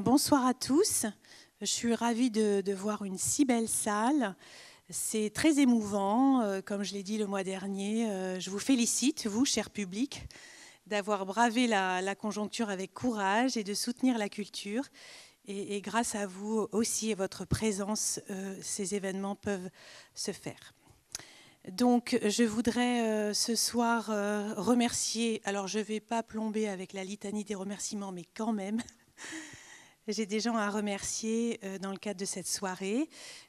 bonsoir à tous. Je suis ravie de, voir une si belle salle. C'est très émouvant. Euh, comme je l'ai dit le mois dernier, euh, je vous félicite, vous, cher public, d'avoir bravé la, conjoncture avec courage et de soutenir la culture. Et, grâce à vous aussi et votre présence, euh, ces événements peuvent se faire. Donc, je voudrais ce soir remercier. Alors, je ne vais pas plomber avec la litanie des remerciements, mais quand même. J'ai des gens à remercier euh, dans le cadre de cette soirée.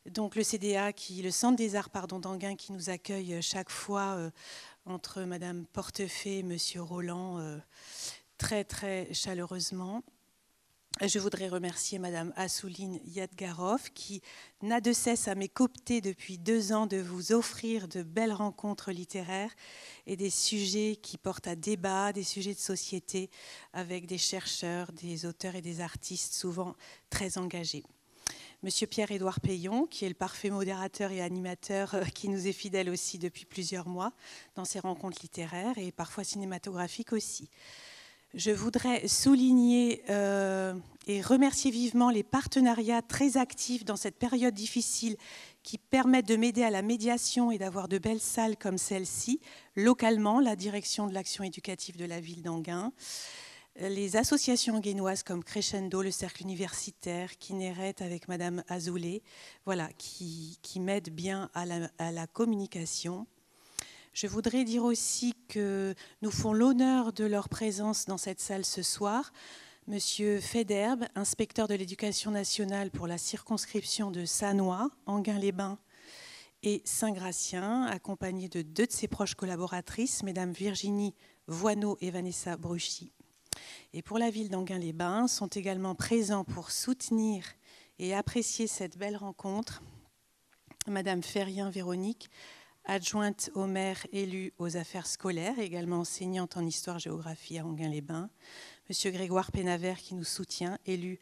Donc le CDA, qui, le Centre des Arts pardon, d'Anguin, qui nous accueille euh, chaque fois euh, entre Madame Portefeuille et Monsieur Roland, très très chaleureusement. Je voudrais remercier Madame Assouline Yadgarov qui n'a de cesse à mes depuis deux ans de vous offrir de belles rencontres littéraires et des sujets qui portent à débat, des sujets de société avec des chercheurs, des auteurs et des artistes souvent très engagés. Monsieur Pierre-Édouard Payon, qui est le parfait modérateur et animateur euh, qui nous est fidèle aussi depuis plusieurs mois dans ses rencontres littéraires et parfois cinématographiques aussi. Je voudrais souligner euh, et remercier vivement les partenariats très actifs dans cette période difficile qui permettent de m'aider à la médiation et d'avoir de belles salles comme celle-ci, localement, la direction de l'action éducative de la ville d'Anguin, les associations guénoises comme Crescendo, le cercle universitaire, Kineret avec Madame Azoulay, voilà, qui, qui m'aident bien à la communication. Je voudrais dire aussi que nous font l'honneur de leur présence dans cette salle ce soir. Monsieur Federbe, inspecteur de l'éducation nationale pour la circonscription de Sanois, Anguin-les-Bains et Saint-Gratien, accompagné de deux de ses proches collaboratrices, Mesdames Virginie Voineau et Vanessa Bruchy. Et pour la ville d'Anguin-les-Bains, sont également présents pour soutenir et apprécier cette belle rencontre Madame Ferrien Véronique, adjointe au maire élu aux affaires scolaires, également enseignante en histoire-géographie à Anguin-les-Bains, M. Grégoire Pénavert qui nous soutient, élu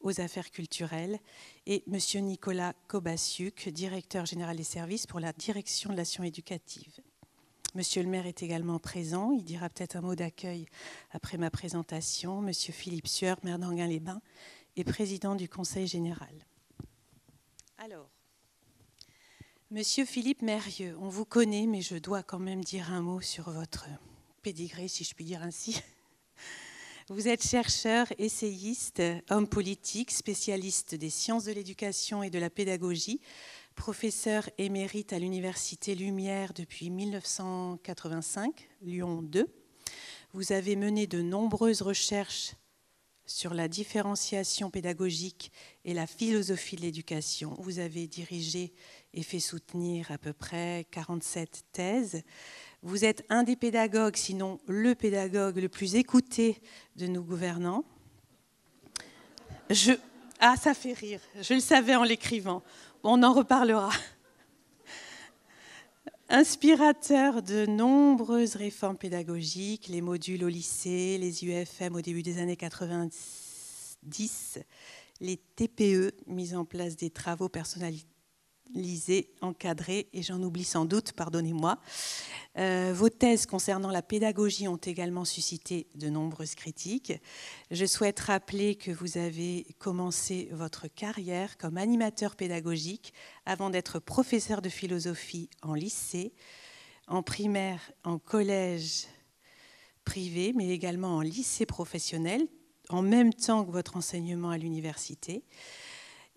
aux affaires culturelles, et M. Nicolas Kobassiuk, directeur général des services pour la direction de l'action éducative. Monsieur le maire est également présent, il dira peut-être un mot d'accueil après ma présentation. Monsieur Philippe Sueur, maire d'Anguin-les-Bains et président du Conseil général. Alors, Monsieur Philippe Mérieux, on vous connaît, mais je dois quand même dire un mot sur votre pédigré, si je puis dire ainsi. Vous êtes chercheur, essayiste, homme politique, spécialiste des sciences de l'éducation et de la pédagogie, professeur émérite à l'Université Lumière depuis 1985, Lyon 2. Vous avez mené de nombreuses recherches sur la différenciation pédagogique et la philosophie de l'éducation. Vous avez dirigé et fait soutenir à peu près 47 thèses. Vous êtes un des pédagogues, sinon le pédagogue le plus écouté de nos gouvernants. Je... Ah, ça fait rire. Je le savais en l'écrivant. On en reparlera. Inspirateur de nombreuses réformes pédagogiques, les modules au lycée, les UFM au début des années 90, les TPE, mise en place des travaux personnalités lisez, encadrez, et j'en oublie sans doute, pardonnez-moi. Euh, vos thèses concernant la pédagogie ont également suscité de nombreuses critiques. Je souhaite rappeler que vous avez commencé votre carrière comme animateur pédagogique avant d'être professeur de philosophie en lycée, en primaire, en collège privé, mais également en lycée professionnel, en même temps que votre enseignement à l'université.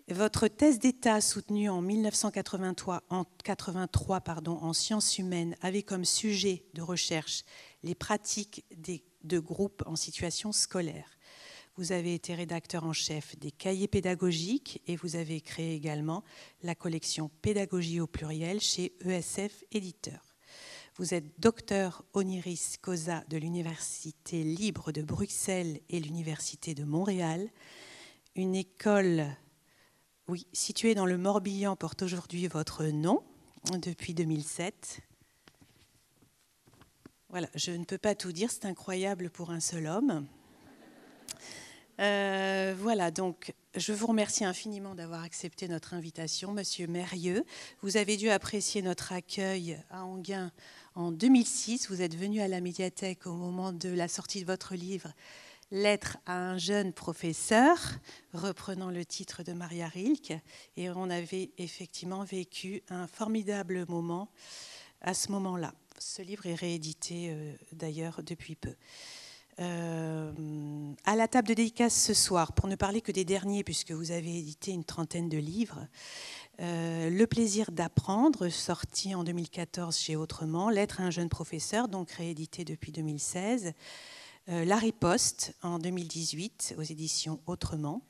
Votre thèse d'État soutenue en 1983 en, pardon, en sciences humaines avait comme sujet de recherche les pratiques des, de groupes en situation scolaire. Vous avez été rédacteur en chef des cahiers pédagogiques et vous avez créé également la collection Pédagogie au pluriel chez ESF Éditeur. Vous êtes docteur Oniris Cosa de l'Université libre de Bruxelles et l'Université de Montréal, une école oui, situé dans le Morbihan, porte aujourd'hui votre nom depuis 2007. Voilà, je ne peux pas tout dire, c'est incroyable pour un seul homme. Euh, voilà, donc je vous remercie infiniment d'avoir accepté notre invitation, Monsieur Mérieux. Vous avez dû apprécier notre accueil à Anguin en 2006. Vous êtes venu à la médiathèque au moment de la sortie de votre livre Lettre à un jeune professeur, reprenant le titre de Maria Rilke. Et on avait effectivement vécu un formidable moment à ce moment-là. Ce livre est réédité euh, d'ailleurs depuis peu. Euh, à la table de dédicace ce soir, pour ne parler que des derniers, puisque vous avez édité une trentaine de livres, euh, Le plaisir d'apprendre, sorti en 2014 chez Autrement, Lettre à un jeune professeur, donc réédité depuis 2016. Euh, La riposte en 2018 aux éditions Autrement.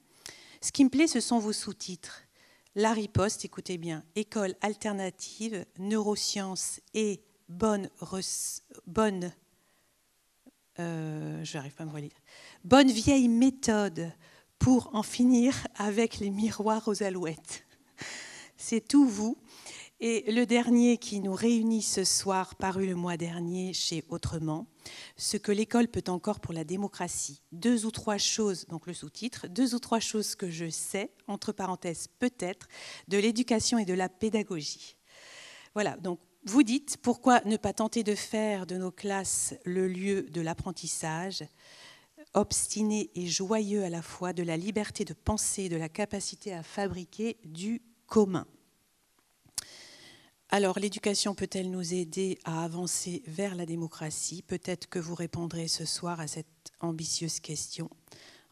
Ce qui me plaît, ce sont vos sous-titres. La riposte, écoutez bien, école alternative, neurosciences et bonne, bonne, euh, pas à bonne vieille méthode pour en finir avec les miroirs aux alouettes. C'est tout vous et le dernier qui nous réunit ce soir, paru le mois dernier chez Autrement, ce que l'école peut encore pour la démocratie. Deux ou trois choses, donc le sous-titre, deux ou trois choses que je sais, entre parenthèses peut-être, de l'éducation et de la pédagogie. Voilà, donc vous dites pourquoi ne pas tenter de faire de nos classes le lieu de l'apprentissage, obstiné et joyeux à la fois de la liberté de penser, de la capacité à fabriquer du commun. Alors, l'éducation peut-elle nous aider à avancer vers la démocratie Peut-être que vous répondrez ce soir à cette ambitieuse question.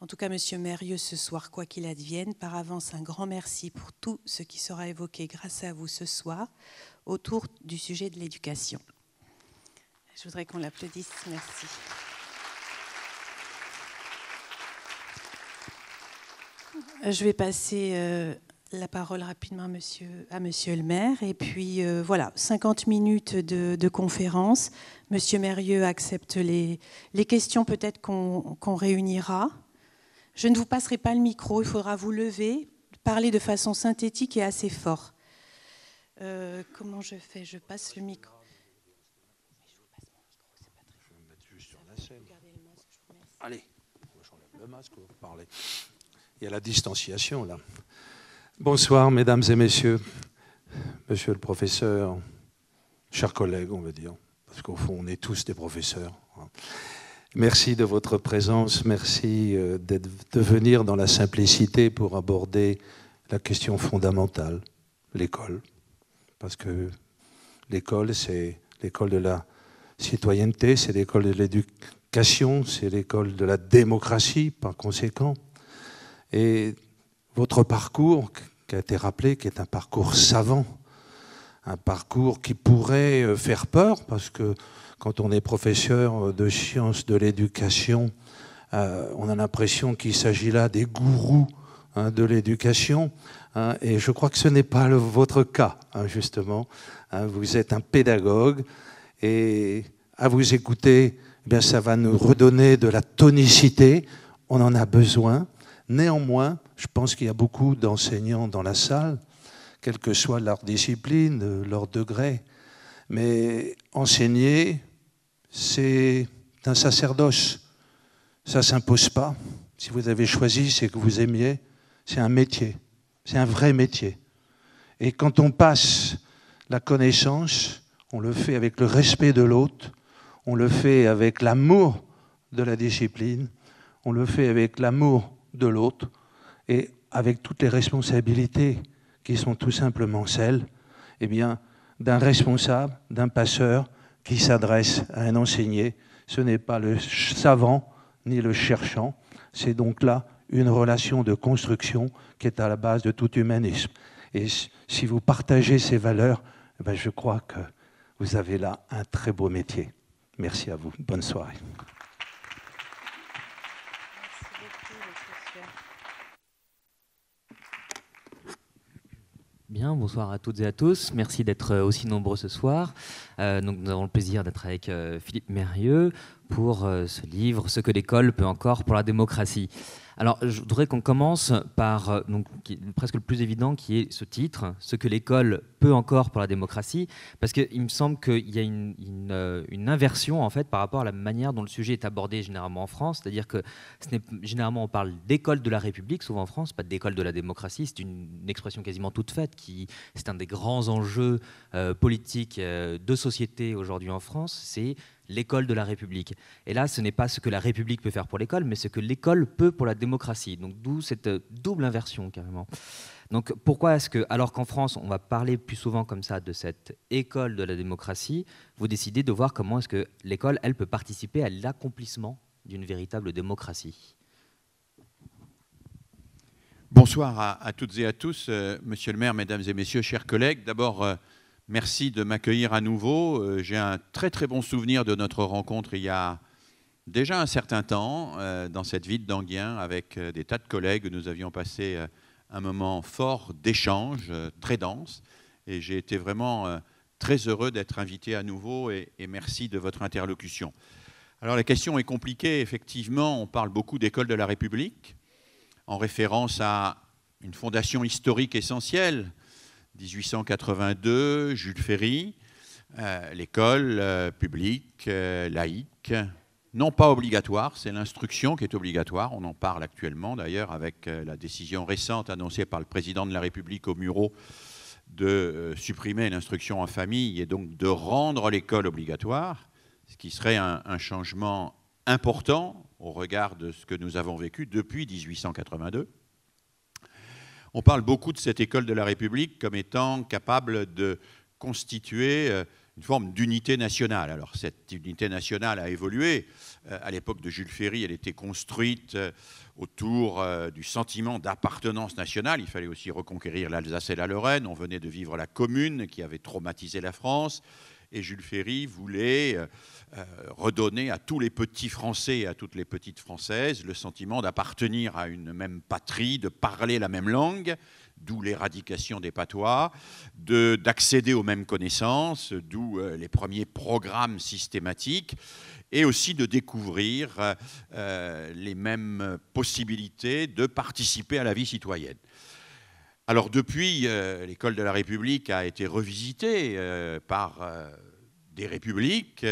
En tout cas, Monsieur Mérieux, ce soir, quoi qu'il advienne, par avance, un grand merci pour tout ce qui sera évoqué grâce à vous ce soir autour du sujet de l'éducation. Je voudrais qu'on l'applaudisse. Merci. Je vais passer euh, la parole rapidement à monsieur, le maire. Et puis euh, voilà, 50 minutes de, conférence. Monsieur Mérieux accepte les, questions peut-être qu'on réunira. Je ne vous passerai pas le micro, il faudra vous lever, parler de façon synthétique et assez fort. Euh, comment je fais Je passe le micro. Allez, j'enlève le masque pour parler. Il y a la distanciation là. Bonsoir, mesdames et messieurs, monsieur le professeur, chers collègues, on va dire, parce qu'au fond, on est tous des professeurs. Hein. Merci de votre présence, merci euh, de venir dans la simplicité pour aborder la question fondamentale, l'école. Parce que l'école, c'est l'école de la citoyenneté, c'est l'école de l'éducation, c'est l'école de la démocratie, par conséquent. Et votre parcours, qui a été rappelé, qui est un parcours savant, un parcours qui pourrait euh, faire peur, parce que quand on est professeur euh, de sciences de l'éducation, euh, on a l'impression qu'il s'agit là des gourous hein, de l'éducation, hein, et je crois que ce n'est pas votre cas, hein, justement. vous êtes un pédagogue, et à vous écouter, eh bien, ça va nous redonner de la tonicité, on en a besoin. Néanmoins, je pense qu'il y a beaucoup d'enseignants dans la salle, quelle que soit leur discipline, euh, leur degré. Mais enseigner, c'est un sacerdoce. Ça ne s'impose pas. Si vous avez choisi, c'est que vous aimiez. C'est un métier. C'est un vrai métier. Et quand on passe la connaissance, on le fait avec le respect de l'autre, on le fait avec l'amour de la discipline, on le fait avec l'amour de l'autre, et avec toutes les responsabilités qui sont tout simplement celles eh bien, d'un responsable, d'un passeur qui s'adresse à un enseigné. Ce n'est pas le savant ni le cherchant, c'est donc là une relation de construction qui est à la base de tout humanisme. Et si vous partagez ces valeurs, eh ben, je crois que vous avez là un très beau métier. Merci à vous. Bonne soirée. bonsoir à toutes et à tous. Merci d'être euh, aussi nombreux ce soir. Euh, donc, nous avons le plaisir d'être avec euh, Philippe Mérieux pour ce livre, Ce que l'école peut encore pour la démocratie. Alors, je voudrais qu'on commence par euh, donc, presque le plus évident, qui est ce titre, ce que l'école peut encore pour la démocratie, parce qu'il me semble qu'il y a euh, une, inversion en fait par rapport à la manière dont le sujet est abordé généralement en France, c'est-à-dire que généralement on parle d'école de la République, souvent en France, pas d'école de la démocratie, c'est une, expression quasiment toute faite, qui c'est un des grands enjeux euh, politiques de société aujourd'hui en France, c'est l'école de la République. Et là, ce n'est pas ce que la République peut faire pour l'école, mais ce que l'école peut pour la démocratie. Donc d'où cette euh, double inversion carrément. Donc pourquoi est-ce que, alors qu'en France, on va parler plus souvent comme ça de cette école de la démocratie, vous décidez de voir comment est-ce que l'école, elle, peut participer à l'accomplissement d'une véritable démocratie Bonsoir à, toutes et à tous, euh, monsieur le maire, mesdames et messieurs, chers collègues. D'abord, euh, Merci de m'accueillir à nouveau. Euh, j'ai un très très bon souvenir de notre rencontre il y a déjà un certain temps euh, dans cette ville d'Anguien avec euh, des tas de collègues. Nous avions passé un moment fort d'échange, très dense, et j'ai été vraiment très heureux d'être invité à nouveau et, et, merci de votre interlocution. Alors la question est compliquée, effectivement, on parle beaucoup d'école de la République en référence à une fondation historique essentielle 1882, Jules Ferry, euh, l'école euh, publique, euh, laïque, non pas obligatoire, c'est l'instruction qui est obligatoire, on en parle actuellement d'ailleurs avec la décision récente annoncée par le président de la République au Muro de supprimer l'instruction en famille et donc de rendre l'école obligatoire, ce qui serait un changement important au regard de ce que nous avons vécu depuis 1882. On parle beaucoup de cette école de la République comme étant capable de constituer euh, une forme d'unité nationale. Alors cette unité nationale a évolué. Euh, à l'époque de Jules Ferry, elle était construite euh, autour du sentiment d'appartenance nationale. Il fallait aussi reconquérir l'Alsace et la Lorraine. On venait de vivre la commune qui avait traumatisé la France. Et Jules Ferry voulait euh, redonner à tous les petits Français et à toutes les petites Françaises le sentiment d'appartenir à une même patrie, de parler la même langue, d'où l'éradication des patois, d'accéder aux mêmes connaissances, d'où euh, les premiers programmes systématiques, et aussi de découvrir euh, les mêmes possibilités de participer à la vie citoyenne. Alors depuis, l'école de la République a été revisitée par des républiques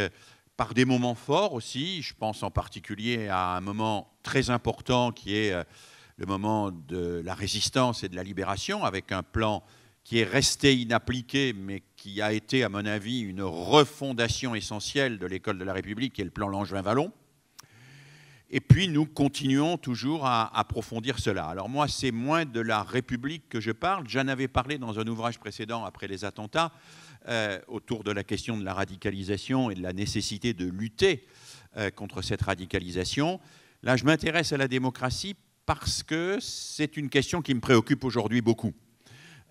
des moments forts aussi. Je pense en particulier à un moment très important qui est euh, le moment de la résistance et de la libération, avec un plan qui est resté inappliqué, mais qui a été, à mon avis, une refondation essentielle de l'école de la République, qui est le plan Langevin-Vallon. Et puis nous continuons toujours à approfondir cela. Alors moi, c'est moins de la République que je parle. J'en avais parlé dans un ouvrage précédent après les attentats. Euh, autour de la question de la radicalisation et de la nécessité de lutter euh, contre cette radicalisation. Là, je m'intéresse à la démocratie parce que c'est une question qui me préoccupe aujourd'hui beaucoup.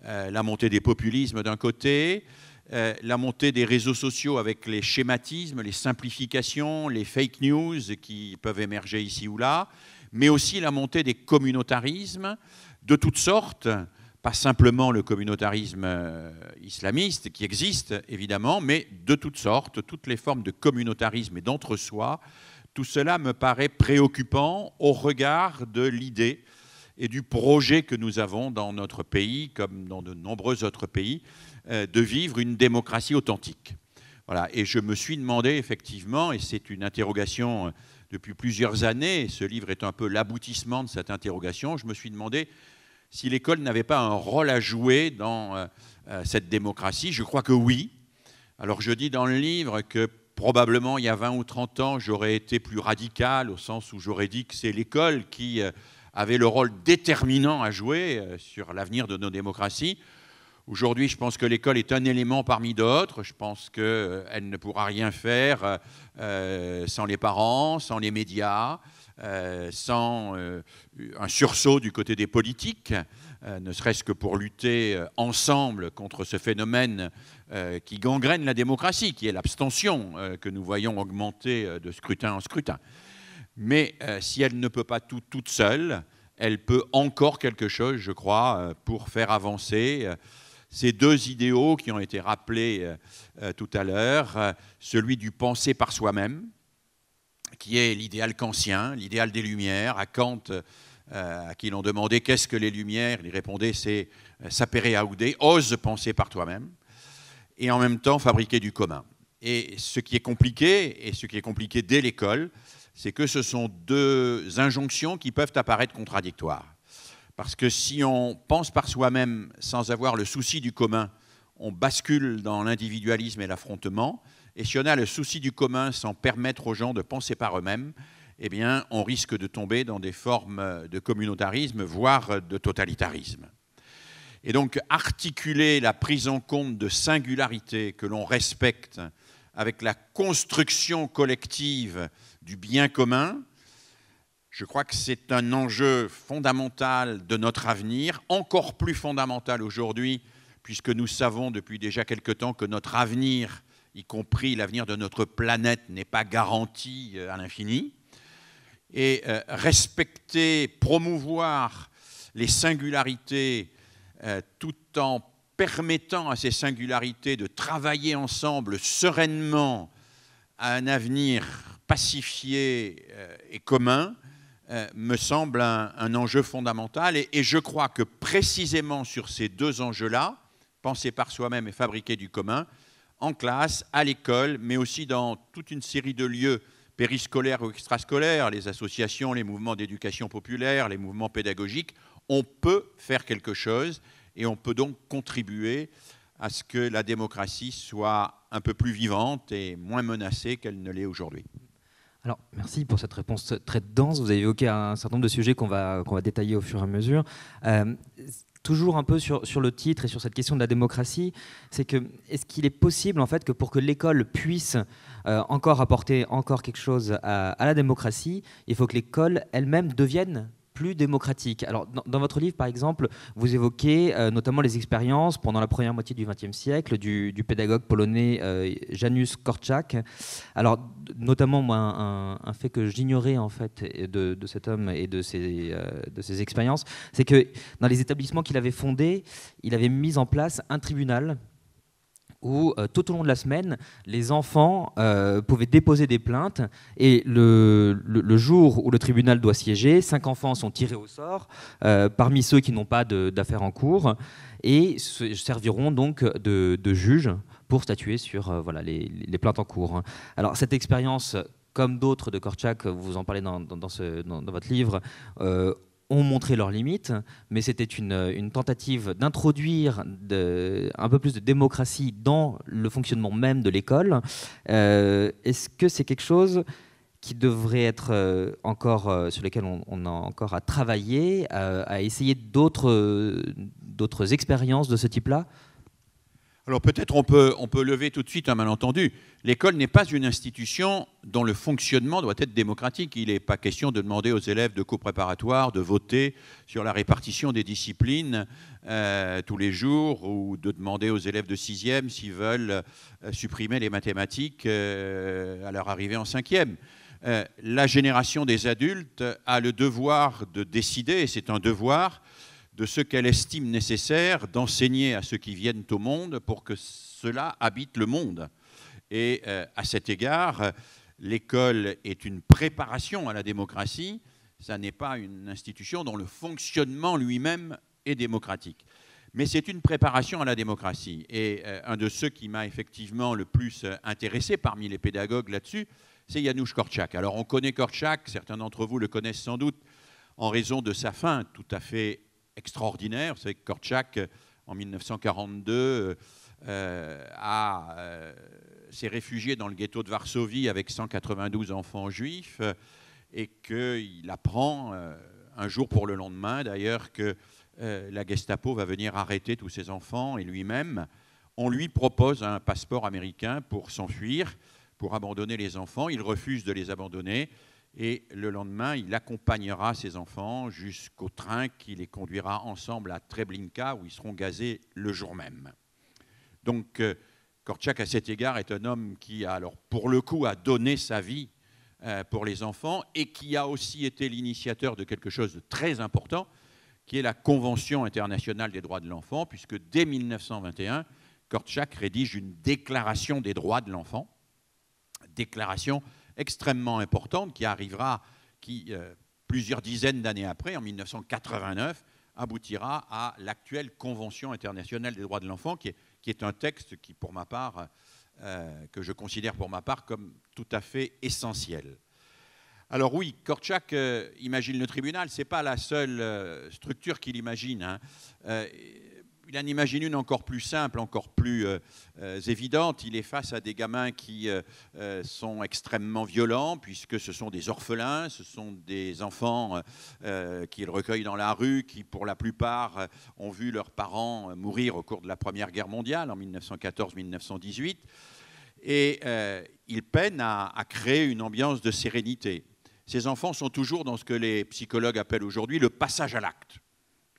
Euh, la montée des populismes d'un côté, la montée des réseaux sociaux avec les schématismes, les simplifications, les fake news qui peuvent émerger ici ou là, mais aussi la montée des communautarismes de toutes sortes, pas simplement le communautarisme euh, islamiste qui existe évidemment, mais de toutes sortes, toutes les formes de communautarisme et d'entre-soi. Tout cela me paraît préoccupant au regard de l'idée et du projet que nous avons dans notre pays, comme dans de nombreux autres pays, euh, de vivre une démocratie authentique. Voilà. Et je me suis demandé effectivement, et c'est une interrogation euh, depuis plusieurs années, ce livre est un peu l'aboutissement de cette interrogation, je me suis demandé si l'école n'avait pas un rôle à jouer dans euh, euh, cette démocratie. Je crois que oui. Alors je dis dans le livre que probablement il y a 20 ou 30 ans, j'aurais été plus radical au sens où j'aurais dit que c'est l'école qui euh, avait le rôle déterminant à jouer sur l'avenir de nos démocraties. Aujourd'hui, je pense que l'école est un élément parmi d'autres. Je pense qu'elle ne pourra rien faire sans les parents, sans les médias, euh, sans euh, un sursaut du côté des politiques, euh, ne serait-ce que pour lutter ensemble contre ce phénomène qui gangrène la démocratie, qui est l'abstention que nous voyons augmenter de scrutin en scrutin. Mais si elle ne peut pas tout toute seule, elle peut encore quelque chose, je crois, pour faire avancer ces deux idéaux qui ont été rappelés tout à l'heure, celui du penser par soi-même, qui est l'idéal kantien, l'idéal des Lumières, à Kant, euh, à qui l'on demandait qu'est-ce que les Lumières, il répondait c'est euh, s'appérer à Oudé, ose penser par toi-même, et en même temps fabriquer du commun. Et ce qui est compliqué, et ce qui est compliqué dès l'école, c'est que ce sont deux injonctions qui peuvent apparaître contradictoires. Parce que si on pense par soi-même sans avoir le souci du commun, on bascule dans l'individualisme et l'affrontement. Et si on a le souci du commun sans permettre aux gens de penser par eux-mêmes, eh bien, on risque de tomber dans des formes de communautarisme, voire de totalitarisme. Et donc, articuler la prise en compte de singularité que l'on respecte avec la construction collective du bien commun, je crois que c'est un enjeu fondamental de notre avenir, encore plus fondamental aujourd'hui, puisque nous savons depuis déjà quelque temps que notre avenir y compris l'avenir de notre planète, n'est pas garanti euh, à l'infini. Et euh, respecter, promouvoir les singularités euh, tout en permettant à ces singularités de travailler ensemble sereinement à un avenir pacifié et commun, me semble un, enjeu fondamental. et, je crois que précisément sur ces deux enjeux-là, penser par soi-même et fabriquer du commun, en classe, à l'école, mais aussi dans toute une série de lieux périscolaires ou extrascolaires, les associations, les mouvements d'éducation populaire, les mouvements pédagogiques, on peut faire quelque chose et on peut donc contribuer à ce que la démocratie soit un peu plus vivante et moins menacée qu'elle ne l'est aujourd'hui. Alors, merci pour cette réponse très dense. Vous avez évoqué un certain nombre de sujets qu'on va, détailler au fur et à mesure. Euh, toujours un peu sur, sur le titre et sur cette question de la démocratie, c'est que est-ce qu'il est possible en fait que pour que l'école puisse euh, encore apporter encore quelque chose à, à la démocratie, il faut que l'école elle-même devienne plus démocratique. Alors, dans, votre livre, par exemple, vous évoquez euh, notamment les expériences pendant la première moitié du XXe siècle du, pédagogue polonais euh, Janusz Korczak. Alors, notamment, un, fait que j'ignorais en fait de, cet homme et de ses, euh, de ses expériences, c'est que dans les établissements qu'il avait fondés, il avait mis en place un tribunal où euh, tout au long de la semaine, les enfants euh, pouvaient déposer des plaintes et le, jour où le tribunal doit siéger, cinq enfants sont tirés au sort euh, parmi ceux qui n'ont pas d'affaires en cours et serviront donc de, juges pour statuer sur voilà, les, plaintes en cours. Alors cette expérience, comme d'autres de Korchak, vous en parlez dans, ce, dans votre livre, ont montré leurs limites, mais c'était une, tentative d'introduire un peu plus de démocratie dans le fonctionnement même de l'école. Euh, est-ce que c'est quelque chose qui devrait être euh, encore euh, sur lequel on, a encore à travailler, à, à essayer d'autres d'autres expériences de ce type-là alors peut-être on peut, on peut lever tout de suite un malentendu. L'école n'est pas une institution dont le fonctionnement doit être démocratique. Il n'est pas question de demander aux élèves de cours préparatoires de voter sur la répartition des disciplines euh, tous les jours ou de demander aux élèves de sixième s'ils veulent euh, supprimer les mathématiques euh, à leur arrivée en cinquième. la génération des adultes a le devoir de décider, et c'est un devoir, de ce qu'elle estime nécessaire d'enseigner à ceux qui viennent au monde pour que cela habite le monde. Et euh, à cet égard, l'école est une préparation à la démocratie, ça n'est pas une institution dont le fonctionnement lui-même est démocratique. Mais c'est une préparation à la démocratie. Et euh, un de ceux qui m'a effectivement le plus euh, intéressé parmi les pédagogues là-dessus, c'est Janusz Korczak. Alors on connaît Korczak, certains d'entre vous le connaissent sans doute en raison de sa fin tout à fait extraordinaire. Vous savez que Korchak, euh, en 1942, euh, euh, s'est réfugié dans le ghetto de Varsovie avec 192 enfants juifs et qu'il apprend, un jour pour le lendemain d'ailleurs, que la Gestapo va venir arrêter tous ses enfants et lui-même. On lui propose un passeport américain pour s'enfuir, pour abandonner les enfants. Il refuse de les abandonner. Et le lendemain, il accompagnera ses enfants jusqu'au train qui les conduira ensemble à Treblinka, où ils seront gazés le jour même. Donc, euh, Korchak, à cet égard, est un homme qui, a, alors, pour le coup, a donné sa vie euh, pour les enfants et qui a aussi été l'initiateur de quelque chose de très important, qui est la Convention internationale des droits de l'enfant, puisque dès 1921, Kortchak rédige une déclaration des droits de l'enfant, déclaration extrêmement importante qui arrivera, qui euh, plusieurs dizaines d'années après, en 1989, aboutira à l'actuelle Convention internationale des droits de l'enfant, qui est, un texte qui, pour ma part, euh, que je considère pour ma part comme tout à fait essentiel. Alors oui, Korczak euh, imagine le tribunal, ce n'est pas la seule structure qu'il imagine. Hein. Il en imagine une encore plus simple, encore plus euh, euh, évidente. Il est face à des gamins qui euh, sont extrêmement violents, puisque ce sont des orphelins, ce sont des enfants qu'il recueille dans la rue, qui pour la plupart ont vu leurs parents mourir au cours de la Première Guerre mondiale, en 1914-1918. Et il peine à créer une ambiance de sérénité. Ces enfants sont toujours dans ce que les psychologues appellent aujourd'hui le passage à l'acte.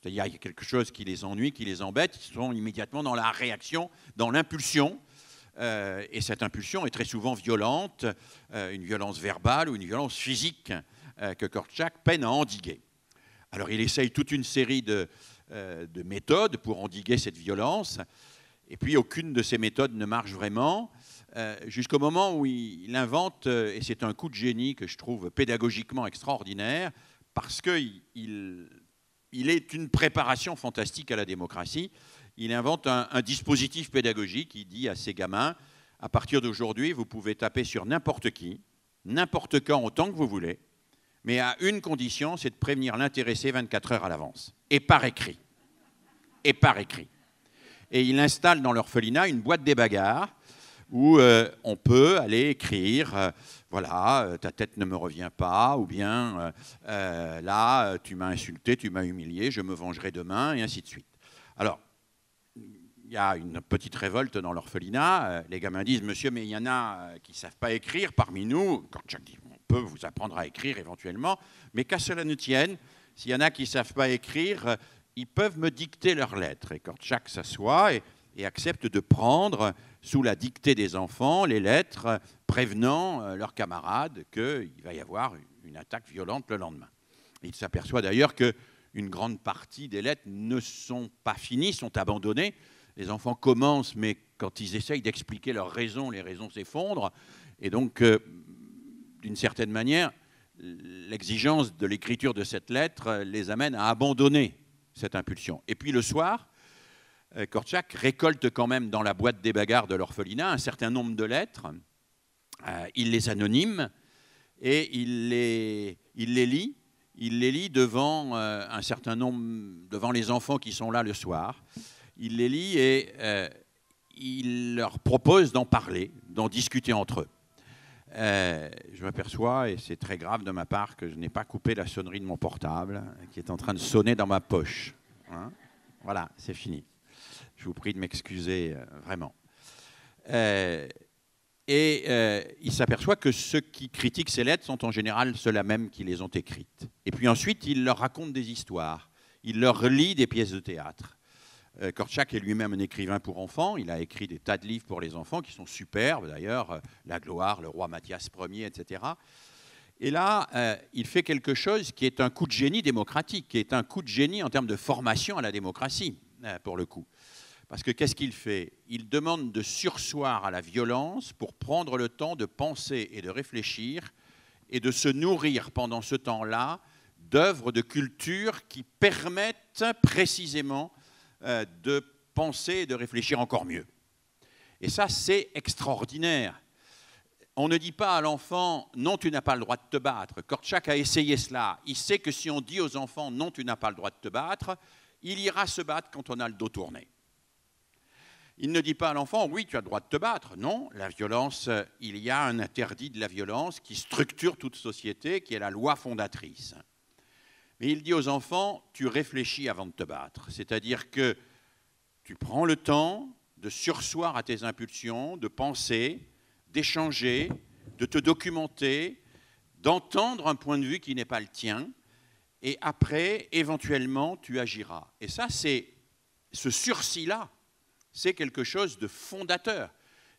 C'est-à-dire qu'il y a quelque chose qui les ennuie, qui les embête, ils sont immédiatement dans la réaction, dans l'impulsion. Euh, et cette impulsion est très souvent violente, euh, une violence verbale ou une violence physique euh, que Korczak peine à endiguer. Alors il essaye toute une série de, méthodes pour endiguer cette violence, et puis aucune de ces méthodes ne marche vraiment, jusqu'au moment où il, invente, et c'est un coup de génie que je trouve pédagogiquement extraordinaire, parce qu'il il est une préparation fantastique à la démocratie. Il invente un, dispositif pédagogique Il dit à ses gamins, à partir d'aujourd'hui, vous pouvez taper sur n'importe qui, n'importe quand, autant que vous voulez, mais à une condition, c'est de prévenir l'intéressé 24 heures à l'avance, et par écrit. Et par écrit. Et il installe dans l'orphelinat une boîte des bagarres où euh, on peut aller écrire euh, voilà, euh, ta tête ne me revient pas, ou bien euh, euh, là, tu m'as insulté, tu m'as humilié, je me vengerai demain, et ainsi de suite. Alors, il y a une petite révolte dans l'orphelinat. Les gamins disent, monsieur, mais il y en a qui ne savent pas écrire parmi nous. Quand Jack dit, on peut vous apprendre à écrire éventuellement, mais qu'à cela ne tienne, s'il y en a qui ne savent pas écrire, ils peuvent me dicter leurs lettres. Et quand Jacques s'assoit et accepte de prendre sous la dictée des enfants, les lettres prévenant euh, leurs camarades qu'il va y avoir une attaque violente le lendemain. Il s'aperçoit d'ailleurs que une grande partie des lettres ne sont pas finies, sont abandonnées. Les enfants commencent, mais quand ils essayent d'expliquer leurs raisons, les raisons s'effondrent. Et donc, euh, d'une certaine manière, l'exigence de l'écriture de cette lettre euh, les amène à abandonner cette impulsion. Et puis le soir, euh, Korchak récolte quand même dans la boîte des bagarres de l'orphelinat un certain nombre de lettres. Euh, il les anonyme et il les, lit. Il les lit devant euh, un certain nombre, devant les enfants qui sont là le soir. Il les lit et il leur propose d'en parler, d'en discuter entre eux. je m'aperçois, et c'est très grave de ma part, que je n'ai pas coupé la sonnerie de mon portable, qui est en train de sonner dans ma poche. Hein voilà, c'est fini. Je vous prie de m'excuser euh, vraiment. Euh, et euh, il s'aperçoit que ceux qui critiquent ces lettres sont en général ceux-là même qui les ont écrites. Et puis ensuite, il leur raconte des histoires, il leur lit des pièces de théâtre. Korchak est lui-même un écrivain pour enfants. Il a écrit des tas de livres pour les enfants qui sont superbes d'ailleurs, La gloire, Le roi Matthias Ier, etc. Et là, il fait quelque chose qui est un coup de génie démocratique, qui est un coup de génie en termes de formation à la démocratie, pour le coup. Parce que qu'est-ce qu'il fait Il demande de sursoir à la violence pour prendre le temps de penser et de réfléchir et de se nourrir pendant ce temps-là d'œuvres de culture qui permettent précisément euh, de penser et de réfléchir encore mieux. Et ça, c'est extraordinaire. On ne dit pas à l'enfant non, tu n'as pas le droit de te battre. Korczak a essayé cela. Il sait que si on dit aux enfants non, tu n'as pas le droit de te battre, il ira se battre quand on a le dos tourné. Il ne dit pas à l'enfant, oui, tu as le droit de te battre. Non, la violence, euh, il y a un interdit de la violence qui structure toute société, qui est la loi fondatrice. Mais il dit aux enfants, tu réfléchis avant de te battre. C'est-à-dire que tu prends le temps de sursoir à tes impulsions, de penser, d'échanger, de te documenter, d'entendre un point de vue qui n'est pas le tien, et après, éventuellement, tu agiras. Et ça, c'est ce sursis-là c'est quelque chose de fondateur.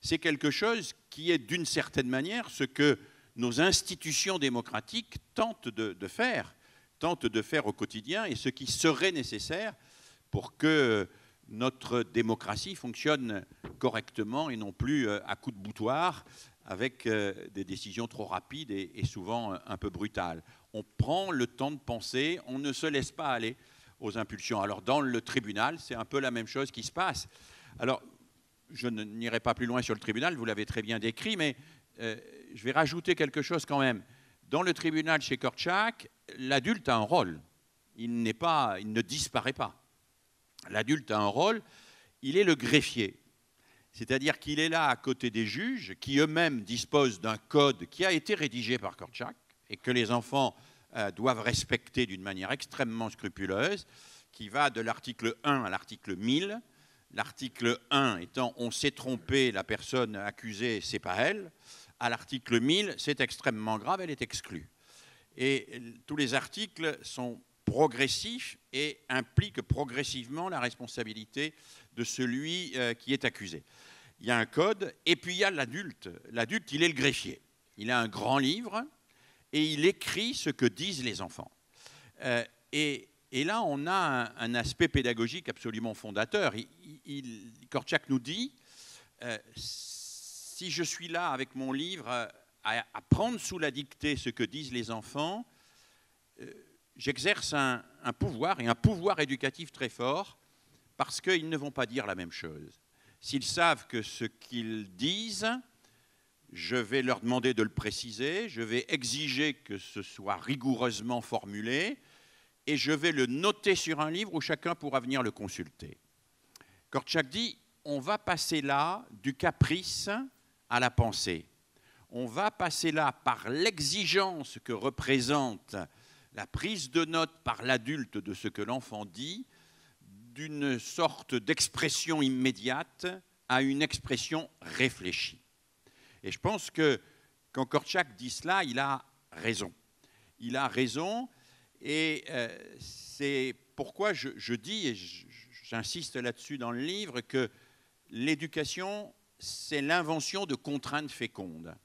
C'est quelque chose qui est d'une certaine manière ce que nos institutions démocratiques tentent de, faire, tentent de faire au quotidien et ce qui serait nécessaire pour que notre démocratie fonctionne correctement et non plus euh, à coup de boutoir avec euh, des décisions trop rapides et souvent euh, un peu brutales. On prend le temps de penser, on ne se laisse pas aller aux impulsions. Alors dans le tribunal, c'est un peu la même chose qui se passe. Alors, je n'irai pas plus loin sur le tribunal, vous l'avez très bien décrit, mais euh, je vais rajouter quelque chose quand même. Dans le tribunal chez Korchak, l'adulte a un rôle. Il, n'est pas, il ne disparaît pas. L'adulte a un rôle, il est le greffier. C'est-à-dire qu'il est là à côté des juges qui eux-mêmes disposent d'un code qui a été rédigé par Korchak et que les enfants euh, doivent respecter d'une manière extrêmement scrupuleuse, qui va de l'article 1 à l'article 1000 l'article 1 étant on s'est trompé, la personne accusée, c'est pas elle, à l'article 1000, c'est extrêmement grave, elle est exclue. Et tous les articles sont progressifs et impliquent progressivement la responsabilité de celui euh, qui est accusé. Il y a un code, et puis il y a l'adulte. L'adulte, il est le greffier. Il a un grand livre, et il écrit ce que disent les enfants. Euh, et et là, on a un, aspect pédagogique absolument fondateur. Il, Korchak nous dit, euh, si je suis là avec mon livre euh, à, prendre sous la dictée ce que disent les enfants, euh, j'exerce un pouvoir et un pouvoir éducatif très fort parce qu'ils ne vont pas dire la même chose. S'ils savent que ce qu'ils disent, je vais leur demander de le préciser, je vais exiger que ce soit rigoureusement formulé, et je vais le noter sur un livre où chacun pourra venir le consulter. Korchak dit, on va passer là du caprice à la pensée. On va passer là par l'exigence que représente la prise de note par l'adulte de ce que l'enfant dit, d'une sorte d'expression immédiate à une expression réfléchie. Et je pense que quand Korchak dit cela, il a raison. Il a raison et euh, c'est pourquoi je, dis, et j'insiste là-dessus dans le livre, que l'éducation, c'est l'invention de contraintes fécondes.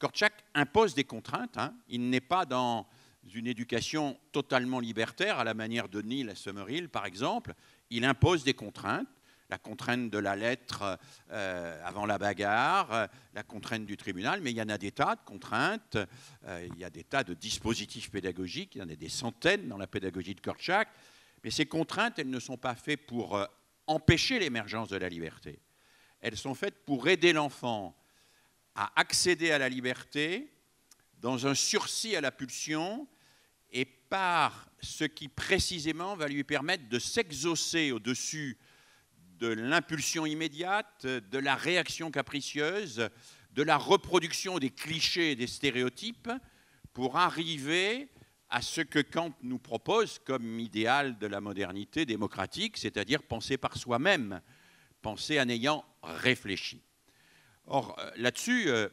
Korchak impose des contraintes, hein. il n'est pas dans une éducation totalement libertaire, à la manière de Neil à Summerhill par exemple, il impose des contraintes la contrainte de la lettre euh, avant la bagarre, euh, la contrainte du tribunal, mais il y en a des tas de contraintes, euh, il y a des tas de dispositifs pédagogiques, il y en a des centaines dans la pédagogie de Korchak, mais ces contraintes, elles ne sont pas faites pour empêcher l'émergence de la liberté, elles sont faites pour aider l'enfant à accéder à la liberté dans un sursis à la pulsion et par ce qui précisément va lui permettre de s'exaucer au-dessus de l'impulsion immédiate, de la réaction capricieuse, de la reproduction des clichés et des stéréotypes pour arriver à ce que Kant nous propose comme idéal de la modernité démocratique, c'est-à-dire penser par soi-même, penser en ayant réfléchi. Or, euh, là-dessus, euh,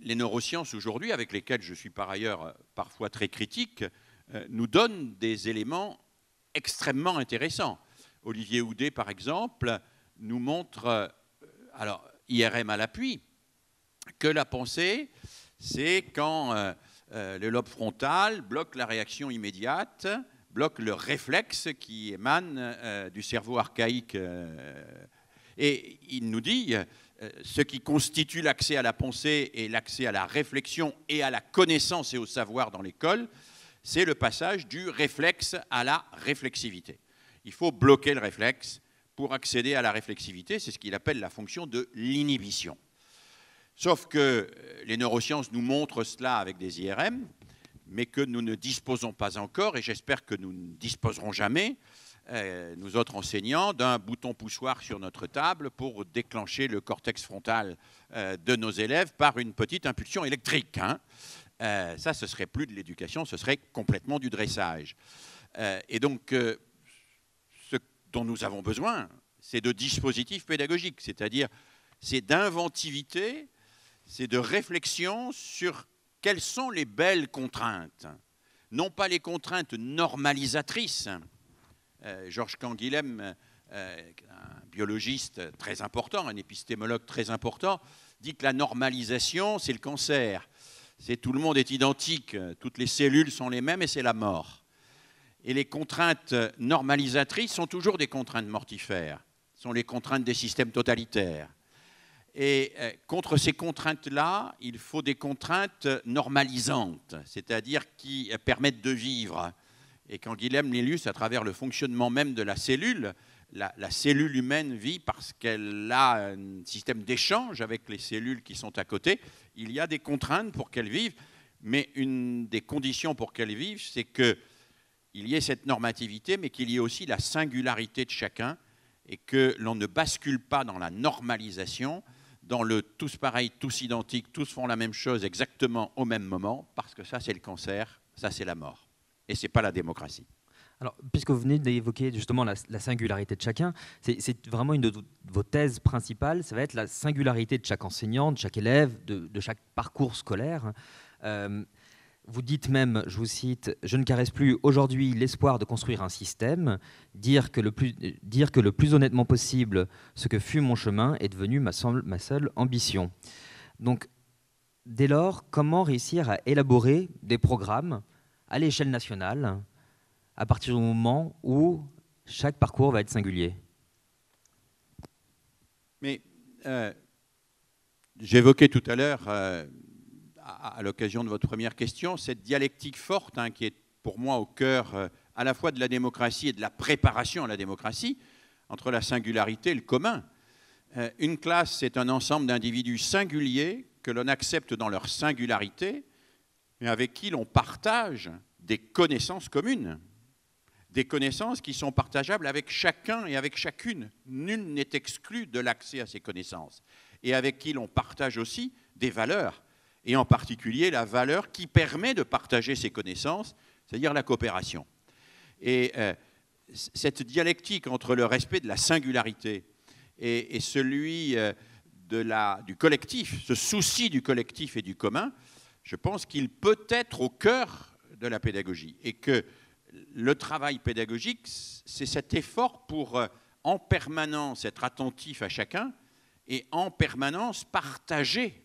les neurosciences aujourd'hui, avec lesquelles je suis par ailleurs euh, parfois très critique, nous donnent des éléments extrêmement intéressants. Olivier Houdet, par exemple, nous montre, euh, alors IRM à l'appui, que la pensée, c'est quand euh, euh, le lobe frontal bloque la réaction immédiate, bloque le réflexe qui émane du cerveau archaïque. et il nous dit, ce qui constitue l'accès à la pensée et l'accès à la réflexion et à la connaissance et au savoir dans l'école, c'est le passage du réflexe à la réflexivité il faut bloquer le réflexe pour accéder à la réflexivité. C'est ce qu'il appelle la fonction de l'inhibition. Sauf que euh, les neurosciences nous montrent cela avec des IRM, mais que nous ne disposons pas encore, et j'espère que nous ne disposerons jamais, euh, nous autres enseignants, d'un bouton poussoir sur notre table pour déclencher le cortex frontal euh, de nos élèves par une petite impulsion électrique. Hein. ça, ce serait plus de l'éducation, ce serait complètement du dressage. et donc, dont nous avons besoin, c'est de dispositifs pédagogiques, c'est-à-dire c'est d'inventivité, c'est de réflexion sur quelles sont les belles contraintes, non pas les contraintes normalisatrices. Euh, Georges Canguilhem, euh, un biologiste très important, un épistémologue très important, dit que la normalisation, c'est le cancer. C'est tout le monde est identique, toutes les cellules sont les mêmes et c'est la mort et les contraintes normalisatrices sont toujours des contraintes mortifères, sont les contraintes des systèmes totalitaires. Et euh, contre ces contraintes-là, il faut des contraintes normalisantes, c'est-à-dire qui euh, permettent de vivre. Et quand Guilhem l'illustre à travers le fonctionnement même de la cellule, la, la cellule humaine vit parce qu'elle a un système d'échange avec les cellules qui sont à côté. Il y a des contraintes pour qu'elle vive, mais une des conditions pour qu'elle vive, c'est que il y ait cette normativité, mais qu'il y ait aussi la singularité de chacun et que l'on ne bascule pas dans la normalisation, dans le tous pareil, tous identiques, tous font la même chose exactement au même moment, parce que ça c'est le cancer, ça c'est la mort, et ce n'est pas la démocratie. Alors, puisque vous venez d'évoquer justement la, singularité de chacun, c'est vraiment une de vos thèses principales, ça va être la singularité de chaque enseignant, de chaque élève, de, chaque parcours scolaire. Euh, vous dites même, je vous cite, Je ne caresse plus aujourd'hui l'espoir de construire un système, dire que, le plus, dire que le plus honnêtement possible ce que fut mon chemin est devenu ma, seule, ambition. Donc, dès lors, comment réussir à élaborer des programmes à l'échelle nationale à partir du moment où chaque parcours va être singulier Mais euh, j'évoquais tout à l'heure. Euh, à, l'occasion de votre première question, cette dialectique forte hein, qui est pour moi au cœur euh, à la fois de la démocratie et de la préparation à la démocratie, entre la singularité et le commun. Euh, une classe, c'est un ensemble d'individus singuliers que l'on accepte dans leur singularité, mais avec qui l'on partage des connaissances communes, des connaissances qui sont partageables avec chacun et avec chacune. Nul n'est exclu de l'accès à ces connaissances, et avec qui l'on partage aussi des valeurs et en particulier la valeur qui permet de partager ses connaissances, c'est-à-dire la coopération. Et euh, cette dialectique entre le respect de la singularité et, celui euh, de la, du collectif, ce souci du collectif et du commun, je pense qu'il peut être au cœur de la pédagogie et que le travail pédagogique, c'est cet effort pour euh, en permanence être attentif à chacun et en permanence partager